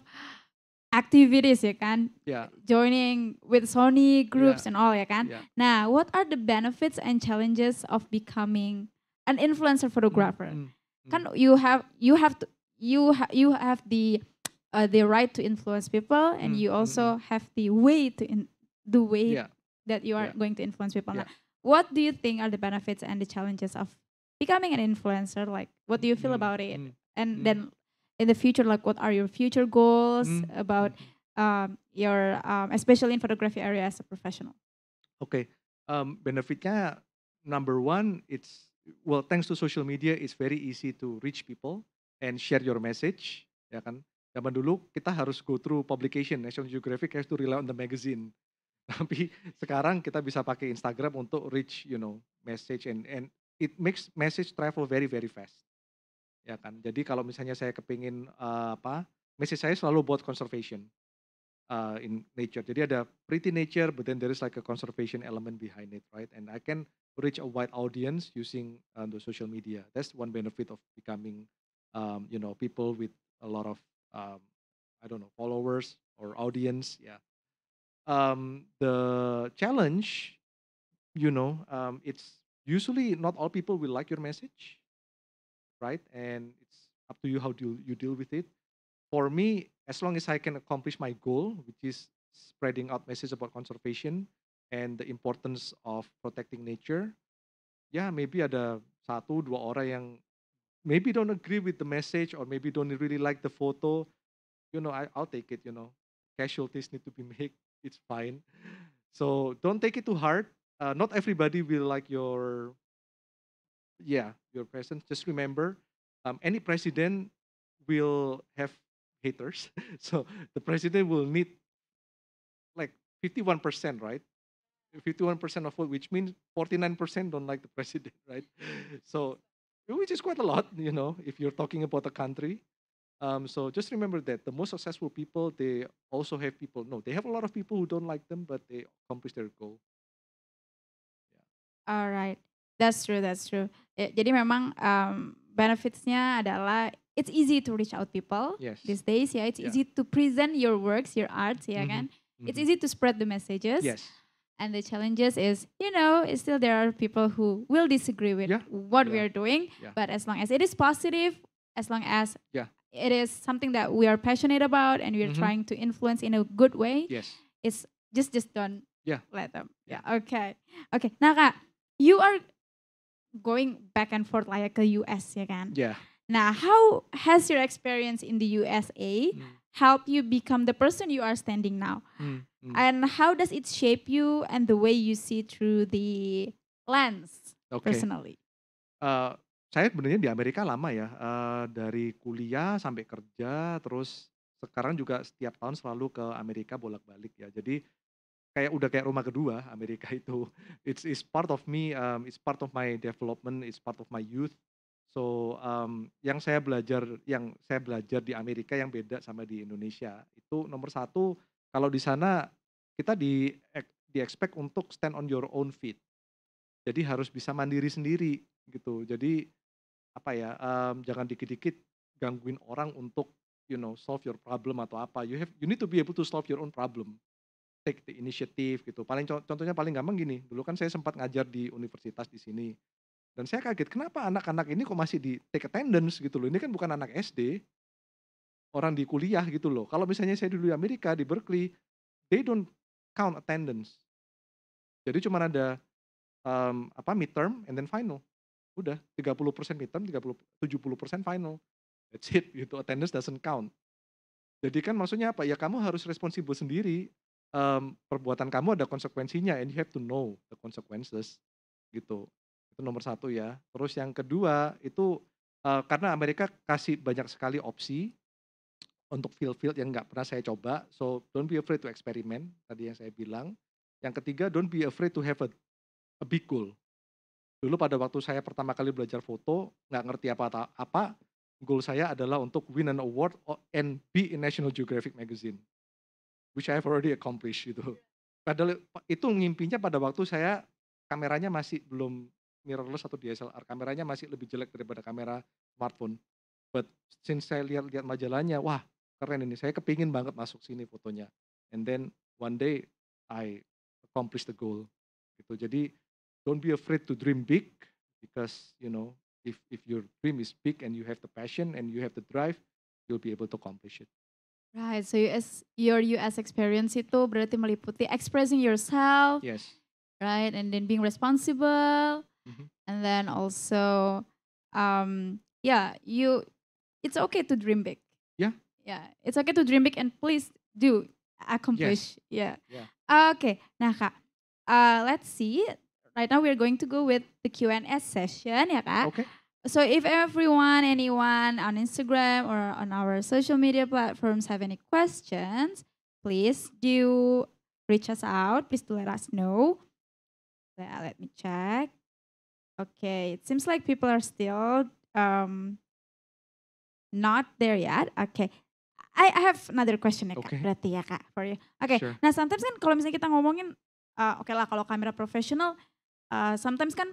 activities ya kan yeah. joining with Sony groups yeah. and all ya kan yeah. nah what are the benefits and challenges of becoming an influencer hmm, photographer mm, kan you have you have to, you ha, you have the uh, the right to influence people, and mm. you mm, also mm. have the way to in the way yeah. that you are yeah. going to influence people. Yeah. what do you think are the benefits and the challenges of becoming an influencer? Like, what do you feel mm, about it? Mm, and then in the future, like, what are your future goals about um, your, um, especially in photography area as a professional? Okay, um, benefitnya number one, it's well thanks to social media, it's very easy to reach people and share your message, ya kan? Zaman dulu kita harus go through publication, National Geographic has to rely on the magazine. Tapi sekarang kita bisa pakai Instagram untuk reach, you know, message and and it makes message travel very very fast. Ya kan. Jadi kalau misalnya saya kepingin uh, apa, message saya selalu buat conservation uh, in nature. Jadi ada pretty nature, but then there is like a conservation element behind it, right? And I can reach a wide audience using uh, the social media. That's one benefit of becoming, um, you know, people with a lot of um, I don't know followers or audience. Yeah. Um, the challenge, you know, um, it's usually not all people will like your message, right? And it's up to you how do you deal with it. For me, as long as I can accomplish my goal, which is spreading out message about conservation and the importance of protecting nature, yeah, maybe ada satu dua orang yang maybe don't agree with the message or maybe don't really like the photo, you know, I, I'll take it, you know. Casualties need to be made. It's fine. So don't take it too hard. Uh, not everybody will like your, yeah, your presence. Just remember, um, any president will have haters. so the president will need like 51%, right? 51% of vote, which means 49% don't like the president, right? so which is quite a lot, you know, if you're talking about a country. Um, so just remember that the most successful people, they also have people, no, they have a lot of people who don't like them, but they accomplish their goal. Yeah. All right. That's true, that's true. Eh, jadi memang um, benefitsnya adalah it's easy to reach out people yes. these days. Yeah, it's yeah. easy to present your works, your arts, yeah, mm -hmm. kan? Mm -hmm. It's mm-hmm. easy to spread the messages. Yes and the challenges is you know still there are people who will disagree with yeah. what yeah. we are doing yeah. but as long as it is positive as long as it is something that we are passionate about and we are mm -hmm. trying to influence in a good way yes it's just just don't let them yeah okay okay now kak you are going back and forth like a US Again. yeah now how has your experience in the USA mm. help you become the person you are standing now? Mm, hmm. And how does it shape you and the way you see through the lens okay. personally? Uh, saya sebenarnya di Amerika lama ya, uh, dari kuliah sampai kerja, terus sekarang juga setiap tahun selalu ke Amerika bolak-balik ya. Jadi kayak udah kayak rumah kedua Amerika itu. It's, it's part of me, um, it's part of my development, it's part of my youth. So um, yang saya belajar yang saya belajar di Amerika yang beda sama di Indonesia itu nomor satu kalau di sana kita di di expect untuk stand on your own feet. Jadi harus bisa mandiri sendiri gitu. Jadi apa ya um, jangan dikit-dikit gangguin orang untuk you know solve your problem atau apa. You have you need to be able to solve your own problem. Take the initiative gitu. Paling contohnya paling gampang gini. Dulu kan saya sempat ngajar di universitas di sini dan saya kaget, kenapa anak-anak ini kok masih di take attendance gitu loh. Ini kan bukan anak SD, orang di kuliah gitu loh. Kalau misalnya saya dulu di Amerika, di Berkeley, they don't count attendance. Jadi cuma ada um, apa midterm and then final. Udah, 30% midterm, 30, 70% final. That's it, gitu. Attendance doesn't count. Jadi kan maksudnya apa? Ya kamu harus responsibel sendiri. Um, perbuatan kamu ada konsekuensinya and you have to know the consequences gitu itu nomor satu ya. Terus yang kedua itu uh, karena Amerika kasih banyak sekali opsi untuk field-field yang nggak pernah saya coba. So don't be afraid to experiment tadi yang saya bilang. Yang ketiga don't be afraid to have a, a big goal. Dulu pada waktu saya pertama kali belajar foto nggak ngerti apa apa. Goal saya adalah untuk win an award and be in National Geographic magazine, which I have already accomplished gitu. Padahal itu ngimpinya pada waktu saya kameranya masih belum mirrorless atau DSLR kameranya masih lebih jelek daripada kamera smartphone but since saya lihat-lihat majalahnya wah keren ini saya kepingin banget masuk sini fotonya and then one day I accomplish the goal gitu jadi don't be afraid to dream big because you know if if your dream is big and you have the passion and you have the drive you'll be able to accomplish it Right, so US, your US experience itu berarti meliputi expressing yourself, yes, right, and then being responsible, Mm-hmm. And then also, um, yeah, you, it's okay to dream big. Yeah. Yeah, it's okay to dream big and please do accomplish. Yes. Yeah. yeah. Okay, nah kak, uh, let's see. Right now we're going to go with the Q&A session ya kak. Okay. So if everyone, anyone on Instagram or on our social media platforms have any questions, please do reach us out. Please do let us know. let me check. Okay, it seems like people are still um, not there yet. Okay. I, I have another question ya kak, berarti ya kak for you. Oke, okay. sure. nah sometimes kan kalau misalnya kita ngomongin, uh, oke okay lah kalau kamera profesional, uh, sometimes kan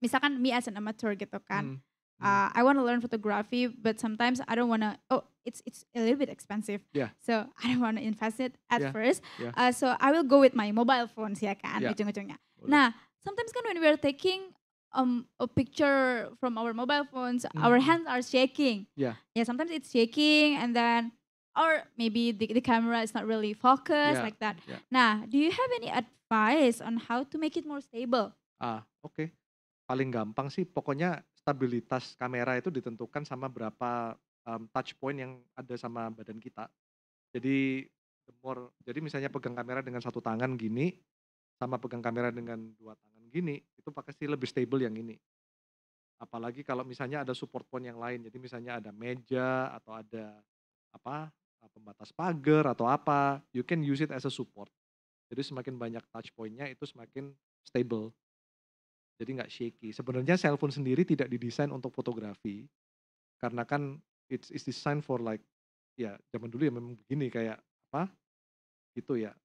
misalkan me as an amateur gitu kan, mm. Uh, I want to learn photography, but sometimes I don't want to. Oh, it's it's a little bit expensive. Yeah. So I don't want to invest it at yeah. first. Yeah. Uh, so I will go with my mobile phones ya kan, yeah. ujung-ujungnya. Nah, sometimes kan when we are taking um, a picture from our mobile phones, mm. our hands are shaking. Yeah. Yeah, sometimes it's shaking and then or maybe the, the camera is not really focused yeah. like that. Yeah. Nah, do you have any advice on how to make it more stable? Ah, oke. Okay. Paling gampang sih pokoknya stabilitas kamera itu ditentukan sama berapa um, touch point yang ada sama badan kita. Jadi more jadi misalnya pegang kamera dengan satu tangan gini sama pegang kamera dengan dua tangan gini itu pasti lebih stable yang ini apalagi kalau misalnya ada support point yang lain jadi misalnya ada meja atau ada apa eh, pembatas pagar atau apa you can use it as a support jadi semakin banyak touch pointnya itu semakin stable jadi nggak shaky sebenarnya cell phone sendiri tidak didesain untuk fotografi karena kan it's it's designed for like ya zaman dulu ya memang begini kayak apa gitu ya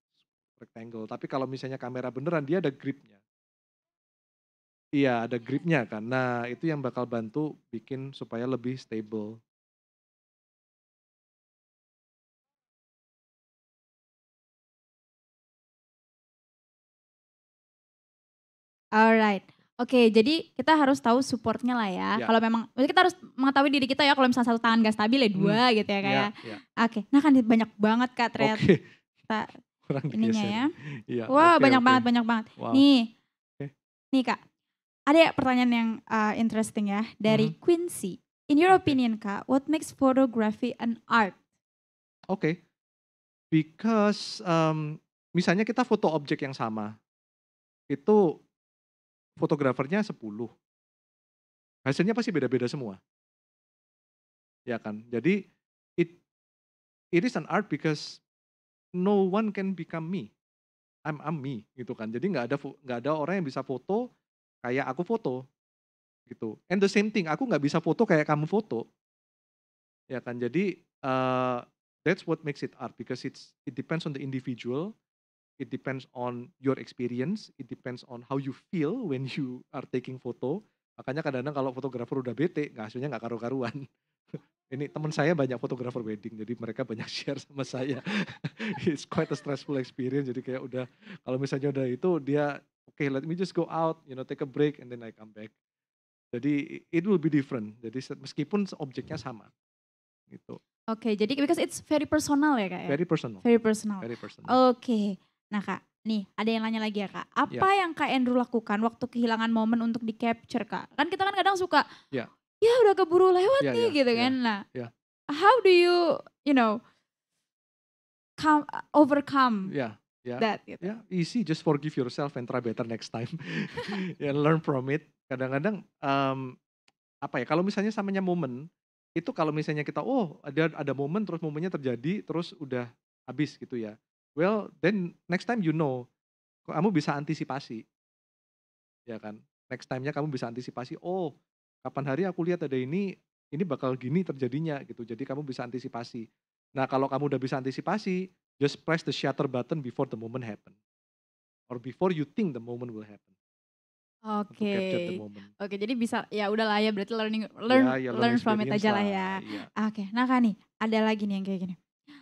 rectangle tapi kalau misalnya kamera beneran dia ada gripnya Iya, ada gripnya kan. Nah, itu yang bakal bantu bikin supaya lebih stable. Alright. Oke, jadi kita harus tahu supportnya lah ya. Ya. Kalau memang, kita harus mengetahui diri kita ya. Kalau misalnya satu tangan gak stabil ya hmm. dua gitu ya kayak. Iya, ya, ya. Oke, nah kan banyak banget kak ternyata Oke. kurang ininya ya. Iya, wow, Wah banyak okay. banget, banyak banget. Wow. Nih, okay. Eh. nih kak, ada ya pertanyaan yang uh, interesting ya dari hmm. Quincy. In your opinion, Kak, what makes photography an art? Oke. Okay. Because um, misalnya kita foto objek yang sama. Itu fotografernya 10. Hasilnya pasti beda-beda semua. Ya kan? Jadi it it is an art because no one can become me. I'm, I'm me gitu kan. Jadi nggak ada nggak ada orang yang bisa foto kayak aku foto gitu. And the same thing, aku nggak bisa foto kayak kamu foto, ya kan? Jadi uh, that's what makes it art because it's it depends on the individual, it depends on your experience, it depends on how you feel when you are taking photo. Makanya kadang-kadang kalau fotografer udah bete, nggak hasilnya nggak karu-karuan. Ini teman saya banyak fotografer wedding, jadi mereka banyak share sama saya. It's quite a stressful experience, jadi kayak udah kalau misalnya udah itu dia okay, let me just go out, you know, take a break and then I come back. Jadi it will be different. Jadi meskipun objeknya sama. Gitu. Oke, okay, jadi because it's very personal ya kak ya? Very personal. Very personal. Very personal. Oke. Okay. Nah kak, nih ada yang nanya lagi ya kak. Apa yeah. yang kak Andrew lakukan waktu kehilangan momen untuk di capture kak? Kan kita kan kadang suka, yeah. ya udah keburu lewat yeah, nih yeah, gitu yeah, kan. Nah, yeah. how do you, you know, come, overcome yeah yeah. that gitu. Yeah, easy just forgive yourself and try better next time. yeah, learn from it. Kadang-kadang um, apa ya? Kalau misalnya samanya momen itu kalau misalnya kita oh ada ada momen terus momennya terjadi terus udah habis gitu ya. Well, then next time you know kamu bisa antisipasi. Ya kan? Next time-nya kamu bisa antisipasi, oh, kapan hari aku lihat ada ini, ini bakal gini terjadinya gitu. Jadi kamu bisa antisipasi. Nah, kalau kamu udah bisa antisipasi, Just press the shutter button before the moment happen. Or before you think the moment will happen. Oke. Okay. Oke, okay, jadi bisa ya udahlah ya berarti learning iya, learn yeah, yeah, learn, from it aja lah ya. Yeah. Oke, okay. nah kan nih, ada lagi nih yang kayak gini.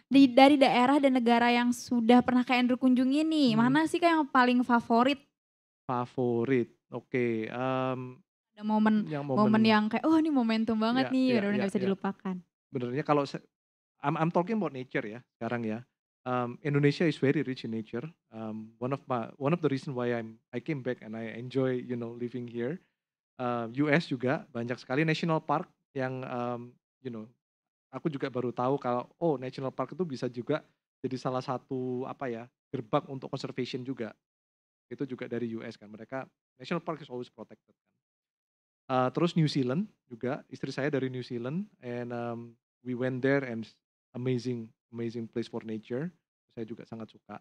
Di, hmm. dari daerah dan negara yang sudah pernah kayak Andrew kunjungi nih, hmm. mana sih kayak yang paling favorit? Favorit. Oke, okay. um, mmm, ada momen, yang momen momen yang kayak oh ini momentum banget yeah, nih, ya, benar-benar iya, bisa yeah. dilupakan. Benernya kalau I'm, I'm talking about nature ya sekarang ya um, Indonesia is very rich in nature. Um, one of my one of the reason why I'm I came back and I enjoy you know living here. Uh, US juga banyak sekali national park yang um, you know aku juga baru tahu kalau oh national park itu bisa juga jadi salah satu apa ya gerbang untuk conservation juga. Itu juga dari US kan mereka national park is always protected kan. Uh, terus New Zealand juga istri saya dari New Zealand and um, we went there and amazing amazing place for nature. Saya juga sangat suka.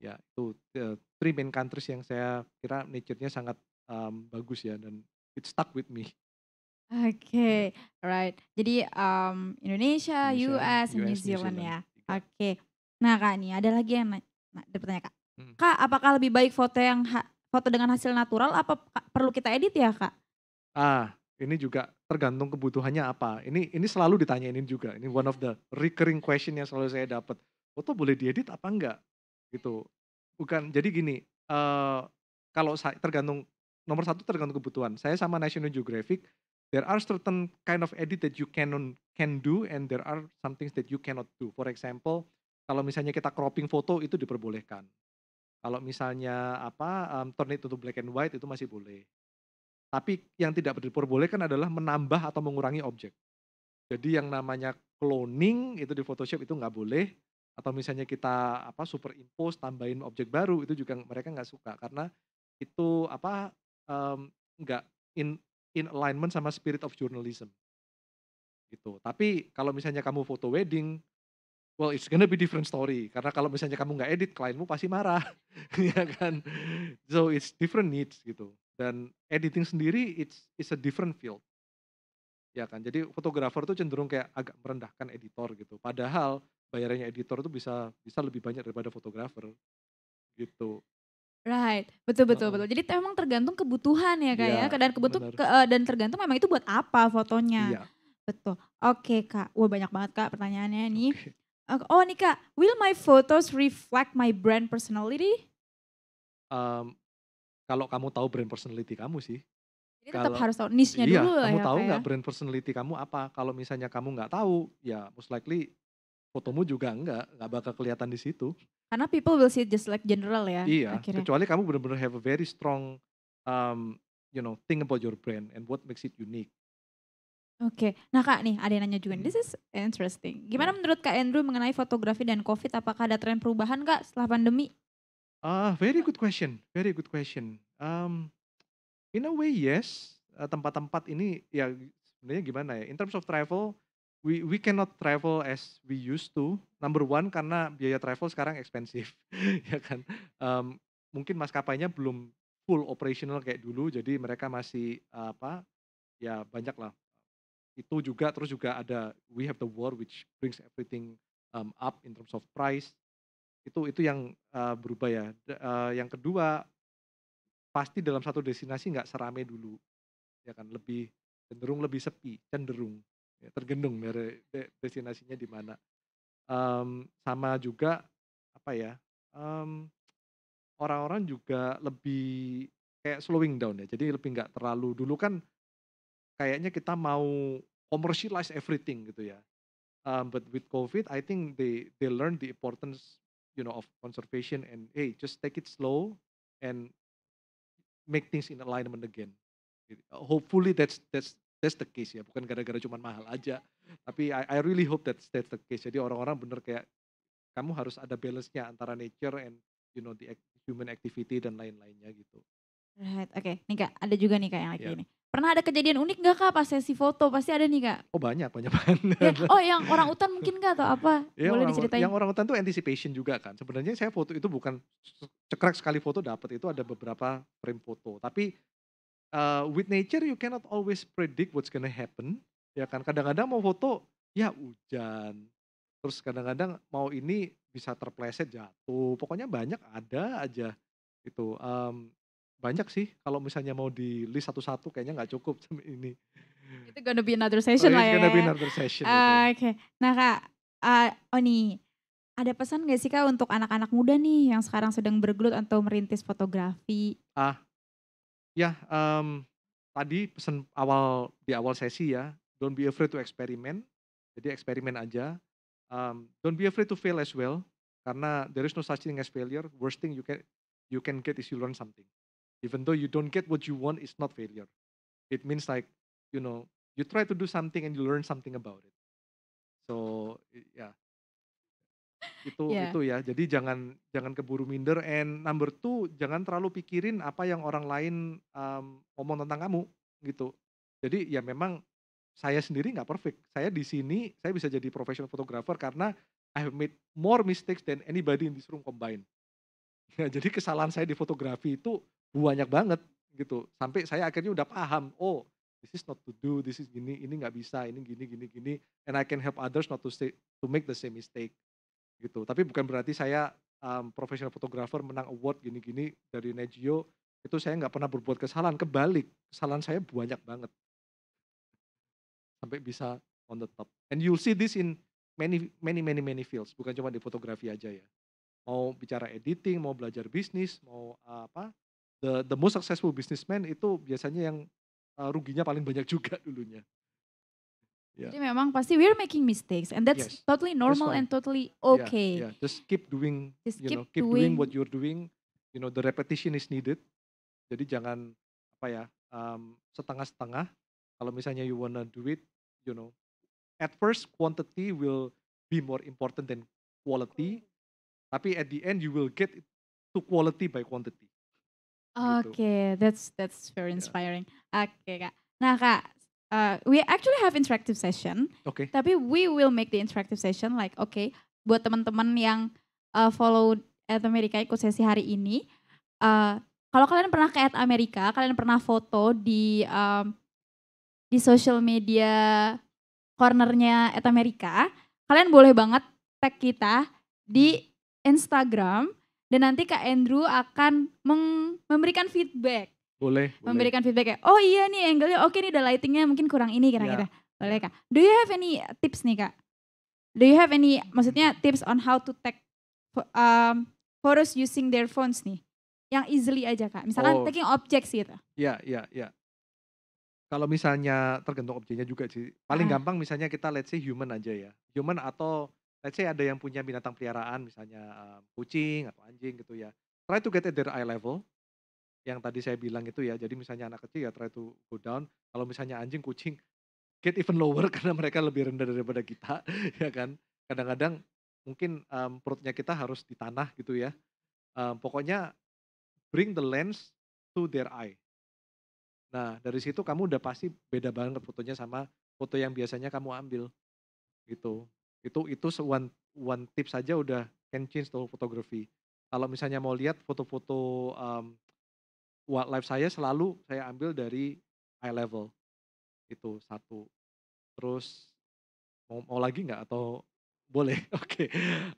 Ya, itu eh, three main countries yang saya kira nature-nya sangat um, bagus ya dan it stuck with me. Oke, okay. Ya. alright. Jadi um, Indonesia, Indonesia US, US, New Zealand, Zealand ya. Oke. Okay. Nah kak nih ada lagi yang nah, ada pertanyaan kak. Hmm. Kak apakah lebih baik foto yang foto dengan hasil natural apa perlu kita edit ya kak? Ah, ini juga tergantung kebutuhannya apa. Ini ini selalu ditanyain juga. Ini one of the recurring question yang selalu saya dapat. Foto boleh diedit apa enggak? Gitu. Bukan. Jadi gini, uh, kalau saya tergantung nomor satu tergantung kebutuhan. Saya sama National Geographic, there are certain kind of edit that you can can do and there are some things that you cannot do. For example, kalau misalnya kita cropping foto itu diperbolehkan. Kalau misalnya apa um, turn it to black and white itu masih boleh tapi yang tidak diperbolehkan adalah menambah atau mengurangi objek. Jadi yang namanya cloning itu di Photoshop itu nggak boleh. Atau misalnya kita apa superimpose tambahin objek baru itu juga mereka nggak suka karena itu apa um, nggak in in alignment sama spirit of journalism gitu. Tapi kalau misalnya kamu foto wedding, well it's gonna be different story. Karena kalau misalnya kamu nggak edit, klienmu pasti marah, ya kan? So it's different needs gitu. Dan editing sendiri it's it's a different field. Ya kan. Jadi fotografer tuh cenderung kayak agak merendahkan editor gitu. Padahal bayarannya editor tuh bisa bisa lebih banyak daripada fotografer gitu. Right, betul betul uh, betul. Jadi memang tergantung kebutuhan ya kak iya, ya, ya. dan kebutuh ke, uh, dan tergantung memang itu buat apa fotonya. Iya. Betul. Oke okay, kak, wah banyak banget kak pertanyaannya nih. Okay. Oh nih kak, will my photos reflect my brand personality? Um, kalau kamu tahu brand personality kamu sih. Jadi kalau, tetap harus tahu niche-nya iya, dulu lah kamu ya, tahu nggak ya? brand personality kamu apa? Kalau misalnya kamu nggak tahu, ya most likely fotomu juga enggak, nggak bakal kelihatan di situ. Karena people will see it just like general ya. Iya, akhirnya. kecuali kamu benar-benar have a very strong um, you know, think about your brand and what makes it unique. Oke, okay. nah kak nih ada yang nanya juga, hmm. this is interesting. Gimana hmm. menurut kak Andrew mengenai fotografi dan COVID? Apakah ada tren perubahan kak setelah pandemi? Ah, very good question, very good question. Um, in a way, yes. tempat eh, Tempat-tempat ini ya sebenarnya gimana ya? In terms of travel, we we cannot travel as we used to. Number one karena biaya travel sekarang expensive. ya kan? Um, mungkin maskapainya belum full operational kayak dulu, jadi mereka masih eh, apa? Ya banyak lah. Itu juga terus juga ada we have the war which brings everything um, up in terms of price. Itu itu yang, uh, berubah ya, D uh, yang kedua, pasti dalam satu destinasi nggak serame dulu, ya kan, lebih cenderung lebih sepi, cenderung, ya tergendung dari de destinasinya di mana. Um, sama juga, apa ya, orang mmm, orang-orang juga lebih kayak slowing down ya, jadi lebih nggak terlalu dulu kan kayaknya kita mau commercialize everything gitu ya, Um, but with COVID I think they they learn the importance you know of conservation and hey just take it slow and make things in alignment again uh, hopefully that's that's that's the case ya bukan gara-gara cuma mahal aja tapi I, I really hope that that's the case jadi orang-orang bener kayak kamu harus ada balance-nya antara nature and you know the human activity dan lain-lainnya gitu right oke okay. nih kak ada juga nih kak yang lagi yeah. ini Pernah ada kejadian unik gak kak pas sesi foto? Pasti ada nih kak. Oh banyak, banyak banget. Ya, oh yang orang utan mungkin gak atau apa? Ya, Boleh orang, diceritain. Yang orang utan tuh anticipation juga kan. Sebenarnya saya foto itu bukan cekrek sekali foto dapat itu ada beberapa frame foto. Tapi uh, with nature you cannot always predict what's gonna happen. Ya kan kadang-kadang mau foto ya hujan. Terus kadang-kadang mau ini bisa terpleset jatuh. Pokoknya banyak ada aja itu. Um, mmm, banyak sih kalau misalnya mau di list satu-satu kayaknya nggak cukup sama ini. Itu gonna be another session oh, lah ya. gonna be another session. Uh, Oke, okay. nah kak, uh, Oni, ada pesan gak sih kak untuk anak-anak muda nih yang sekarang sedang bergelut atau merintis fotografi? Ah, ya um, tadi pesan awal di awal sesi ya, don't be afraid to experiment. Jadi eksperimen aja. Um, don't be afraid to fail as well, karena there is no such thing as failure. Worst thing you can you can get is you learn something. Even though you don't get what you want, it's not failure. It means like, you know, you try to do something and you learn something about it. So, ya. Yeah. Itu yeah. itu ya. Jadi jangan jangan keburu minder and number two, jangan terlalu pikirin apa yang orang lain um, ngomong tentang kamu gitu. Jadi ya memang saya sendiri nggak perfect. Saya di sini saya bisa jadi professional photographer karena I have made more mistakes than anybody in this room combined. Ya, jadi kesalahan saya di fotografi itu banyak banget gitu sampai saya akhirnya udah paham oh this is not to do this is gini ini nggak bisa ini gini gini gini and I can help others not to stay, to make the same mistake gitu tapi bukan berarti saya um, profesional fotografer menang award gini gini dari Negio itu saya nggak pernah berbuat kesalahan kebalik kesalahan saya banyak banget sampai bisa on the top and you'll see this in many many many many fields bukan cuma di fotografi aja ya mau bicara editing mau belajar bisnis mau uh, apa the the most successful businessman itu biasanya yang uh, ruginya paling banyak juga dulunya. Yeah. Jadi memang pasti we're making mistakes and that's yes, totally normal that's and totally ya, okay. Yeah, yeah. Just keep doing, Just you keep know, keep doing, doing what you're doing. You know, the repetition is needed. Jadi jangan apa ya um, setengah-setengah. Kalau misalnya you wanna do it, you know, at first quantity will be more important than quality. Tapi at the end you will get to quality by quantity. Gitu. Oke, gitu. that's that's very ya. inspiring. Oke okay, kak. Nah kak, uh, we actually have interactive session. Oke. Okay. Tapi we will make the interactive session like oke okay, buat teman-teman yang uh, follow at America ikut sesi hari ini. Uh, kalau kalian pernah ke at America, kalian pernah foto di um, di social media cornernya at America, kalian boleh banget tag kita di hmm. Instagram dan nanti Kak Andrew akan memberikan feedback. Boleh. Memberikan boleh. feedback ya. Oh iya nih angle-nya oke okay nih udah lightingnya mungkin kurang ini kira-kira. Yeah. Boleh Kak. Do you have any tips nih Kak? Do you have any maksudnya tips on how to take um, photos using their phones nih? Yang easily aja Kak. Misalkan oh. taking objects gitu. Iya, yeah, iya, iya. Kalau misalnya tergantung objeknya juga sih. Paling ah. gampang misalnya kita let's say human aja ya. Human atau let's say ada yang punya binatang peliharaan misalnya um, kucing atau anjing gitu ya try to get at their eye level yang tadi saya bilang itu ya jadi misalnya anak kecil ya try to go down kalau misalnya anjing kucing get even lower karena mereka lebih rendah daripada kita ya kan kadang-kadang mungkin um, perutnya kita harus di tanah gitu ya um, pokoknya bring the lens to their eye nah dari situ kamu udah pasti beda banget fotonya sama foto yang biasanya kamu ambil gitu itu itu one one tip saja udah can change the whole photography. Kalau misalnya mau lihat foto-foto um, mmm, wildlife saya selalu saya ambil dari eye level. Itu satu. Terus mau, mau lagi nggak atau boleh? Oke. Okay.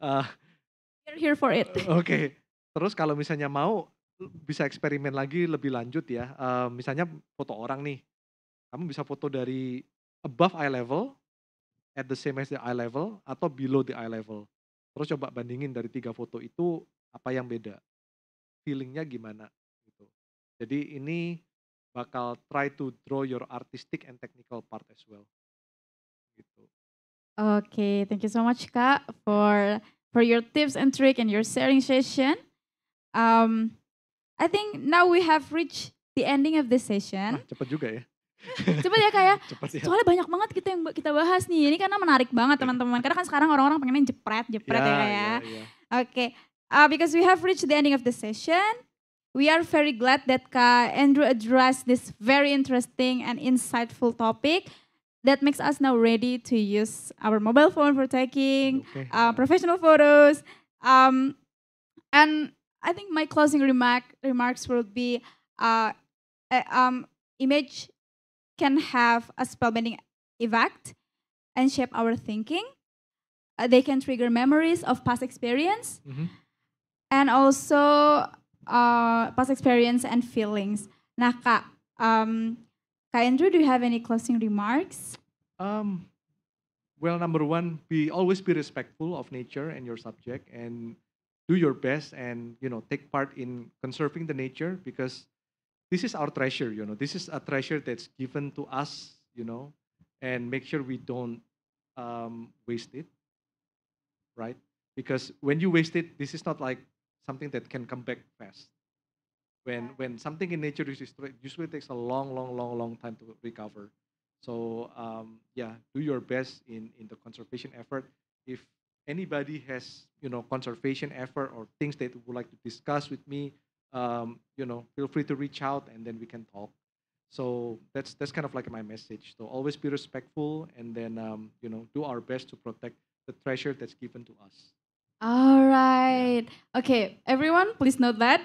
Uh, here for it. Eh, oke. Okay. Terus kalau misalnya mau bisa eksperimen lagi lebih lanjut ya. Uh, misalnya foto orang nih, kamu bisa foto dari above eye level, at the same as the eye level atau below the eye level. Terus coba bandingin dari tiga foto itu apa yang beda, feelingnya gimana gitu. Jadi ini bakal try to draw your artistic and technical part as well. Gitu. Oke, okay, thank you so much kak for for your tips and trick and your sharing session. Um, I think now we have reached the ending of this session. Ah, cepat juga ya. Cepet ya kayak. Ya. ya. Soalnya banyak banget kita gitu yang kita bahas nih. Ini karena menarik banget teman-teman. Karena kan sekarang orang-orang pengen jepret, jepret yeah, ya, ya kayak. Yeah, yeah. Ya. Oke. Okay. Uh, because we have reached the ending of the session. We are very glad that Kak Andrew addressed this very interesting and insightful topic that makes us now ready to use our mobile phone for taking okay. uh, professional photos. Um, and I think my closing remark remarks will be uh, uh, um, image can have a spellbinding effect and shape our thinking. Uh, they can trigger memories of past experience mm-hmm. and also uh, past experience and feelings. Nah, Kak, um, Kak Andrew, do you have any closing remarks? Um, well, number one, be always be respectful of nature and your subject, and do your best, and you know, take part in conserving the nature because this is our treasure, you know. This is a treasure that's given to us, you know, and make sure we don't um, waste it, right? Because when you waste it, this is not like something that can come back fast. When when something in nature is destroyed, usually takes a long, long, long, long time to recover. So um, yeah, do your best in in the conservation effort. If anybody has you know conservation effort or things that would like to discuss with me um, you know, feel free to reach out and then we can talk. So that's that's kind of like my message. So always be respectful and then um, you know do our best to protect the treasure that's given to us. All right. Okay, everyone, please note that.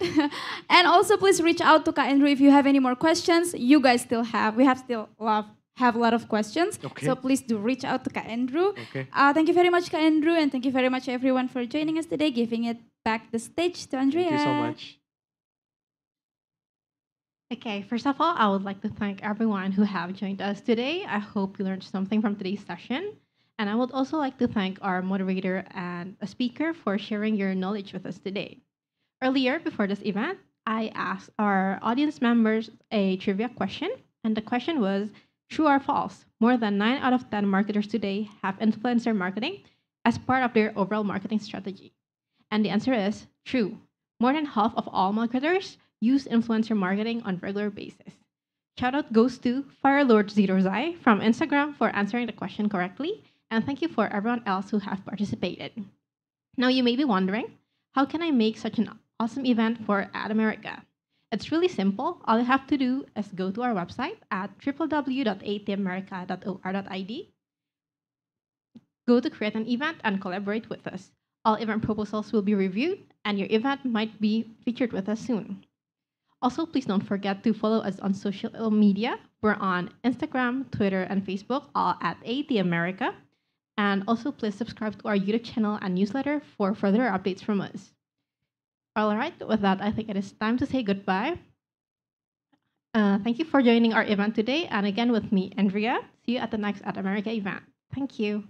and also please reach out to Kak Andrew if you have any more questions. You guys still have. We have still love have a lot of questions. Okay. So please do reach out to Kak Andrew. Okay. Uh, thank you very much, Kak Andrew, and thank you very much everyone for joining us today, giving it back the stage to Andrea. Thank you so much. Okay, first of all, I would like to thank everyone who have joined us today. I hope you learned something from today's session. And I would also like to thank our moderator and a speaker for sharing your knowledge with us today. Earlier, before this event, I asked our audience members a trivia question, and the question was true or false? More than 9 out of 10 marketers today have influencer marketing as part of their overall marketing strategy. And the answer is true. More than half of all marketers use influencer marketing on regular basis. Shoutout goes to Firelord Zerozai from Instagram for answering the question correctly, and thank you for everyone else who have participated. Now you may be wondering, how can I make such an awesome event for Ad America? It's really simple. All you have to do is go to our website at www.atamerica.or.id, go to create an event and collaborate with us. All event proposals will be reviewed, and your event might be featured with us soon. Also, please don't forget to follow us on social media. We're on Instagram, Twitter, and Facebook, all at AD America. And also, please subscribe to our YouTube channel and newsletter for further updates from us. All right, with that, I think it is time to say goodbye. Uh, thank you for joining our event today. And again, with me, Andrea. See you at the next At America event. Thank you.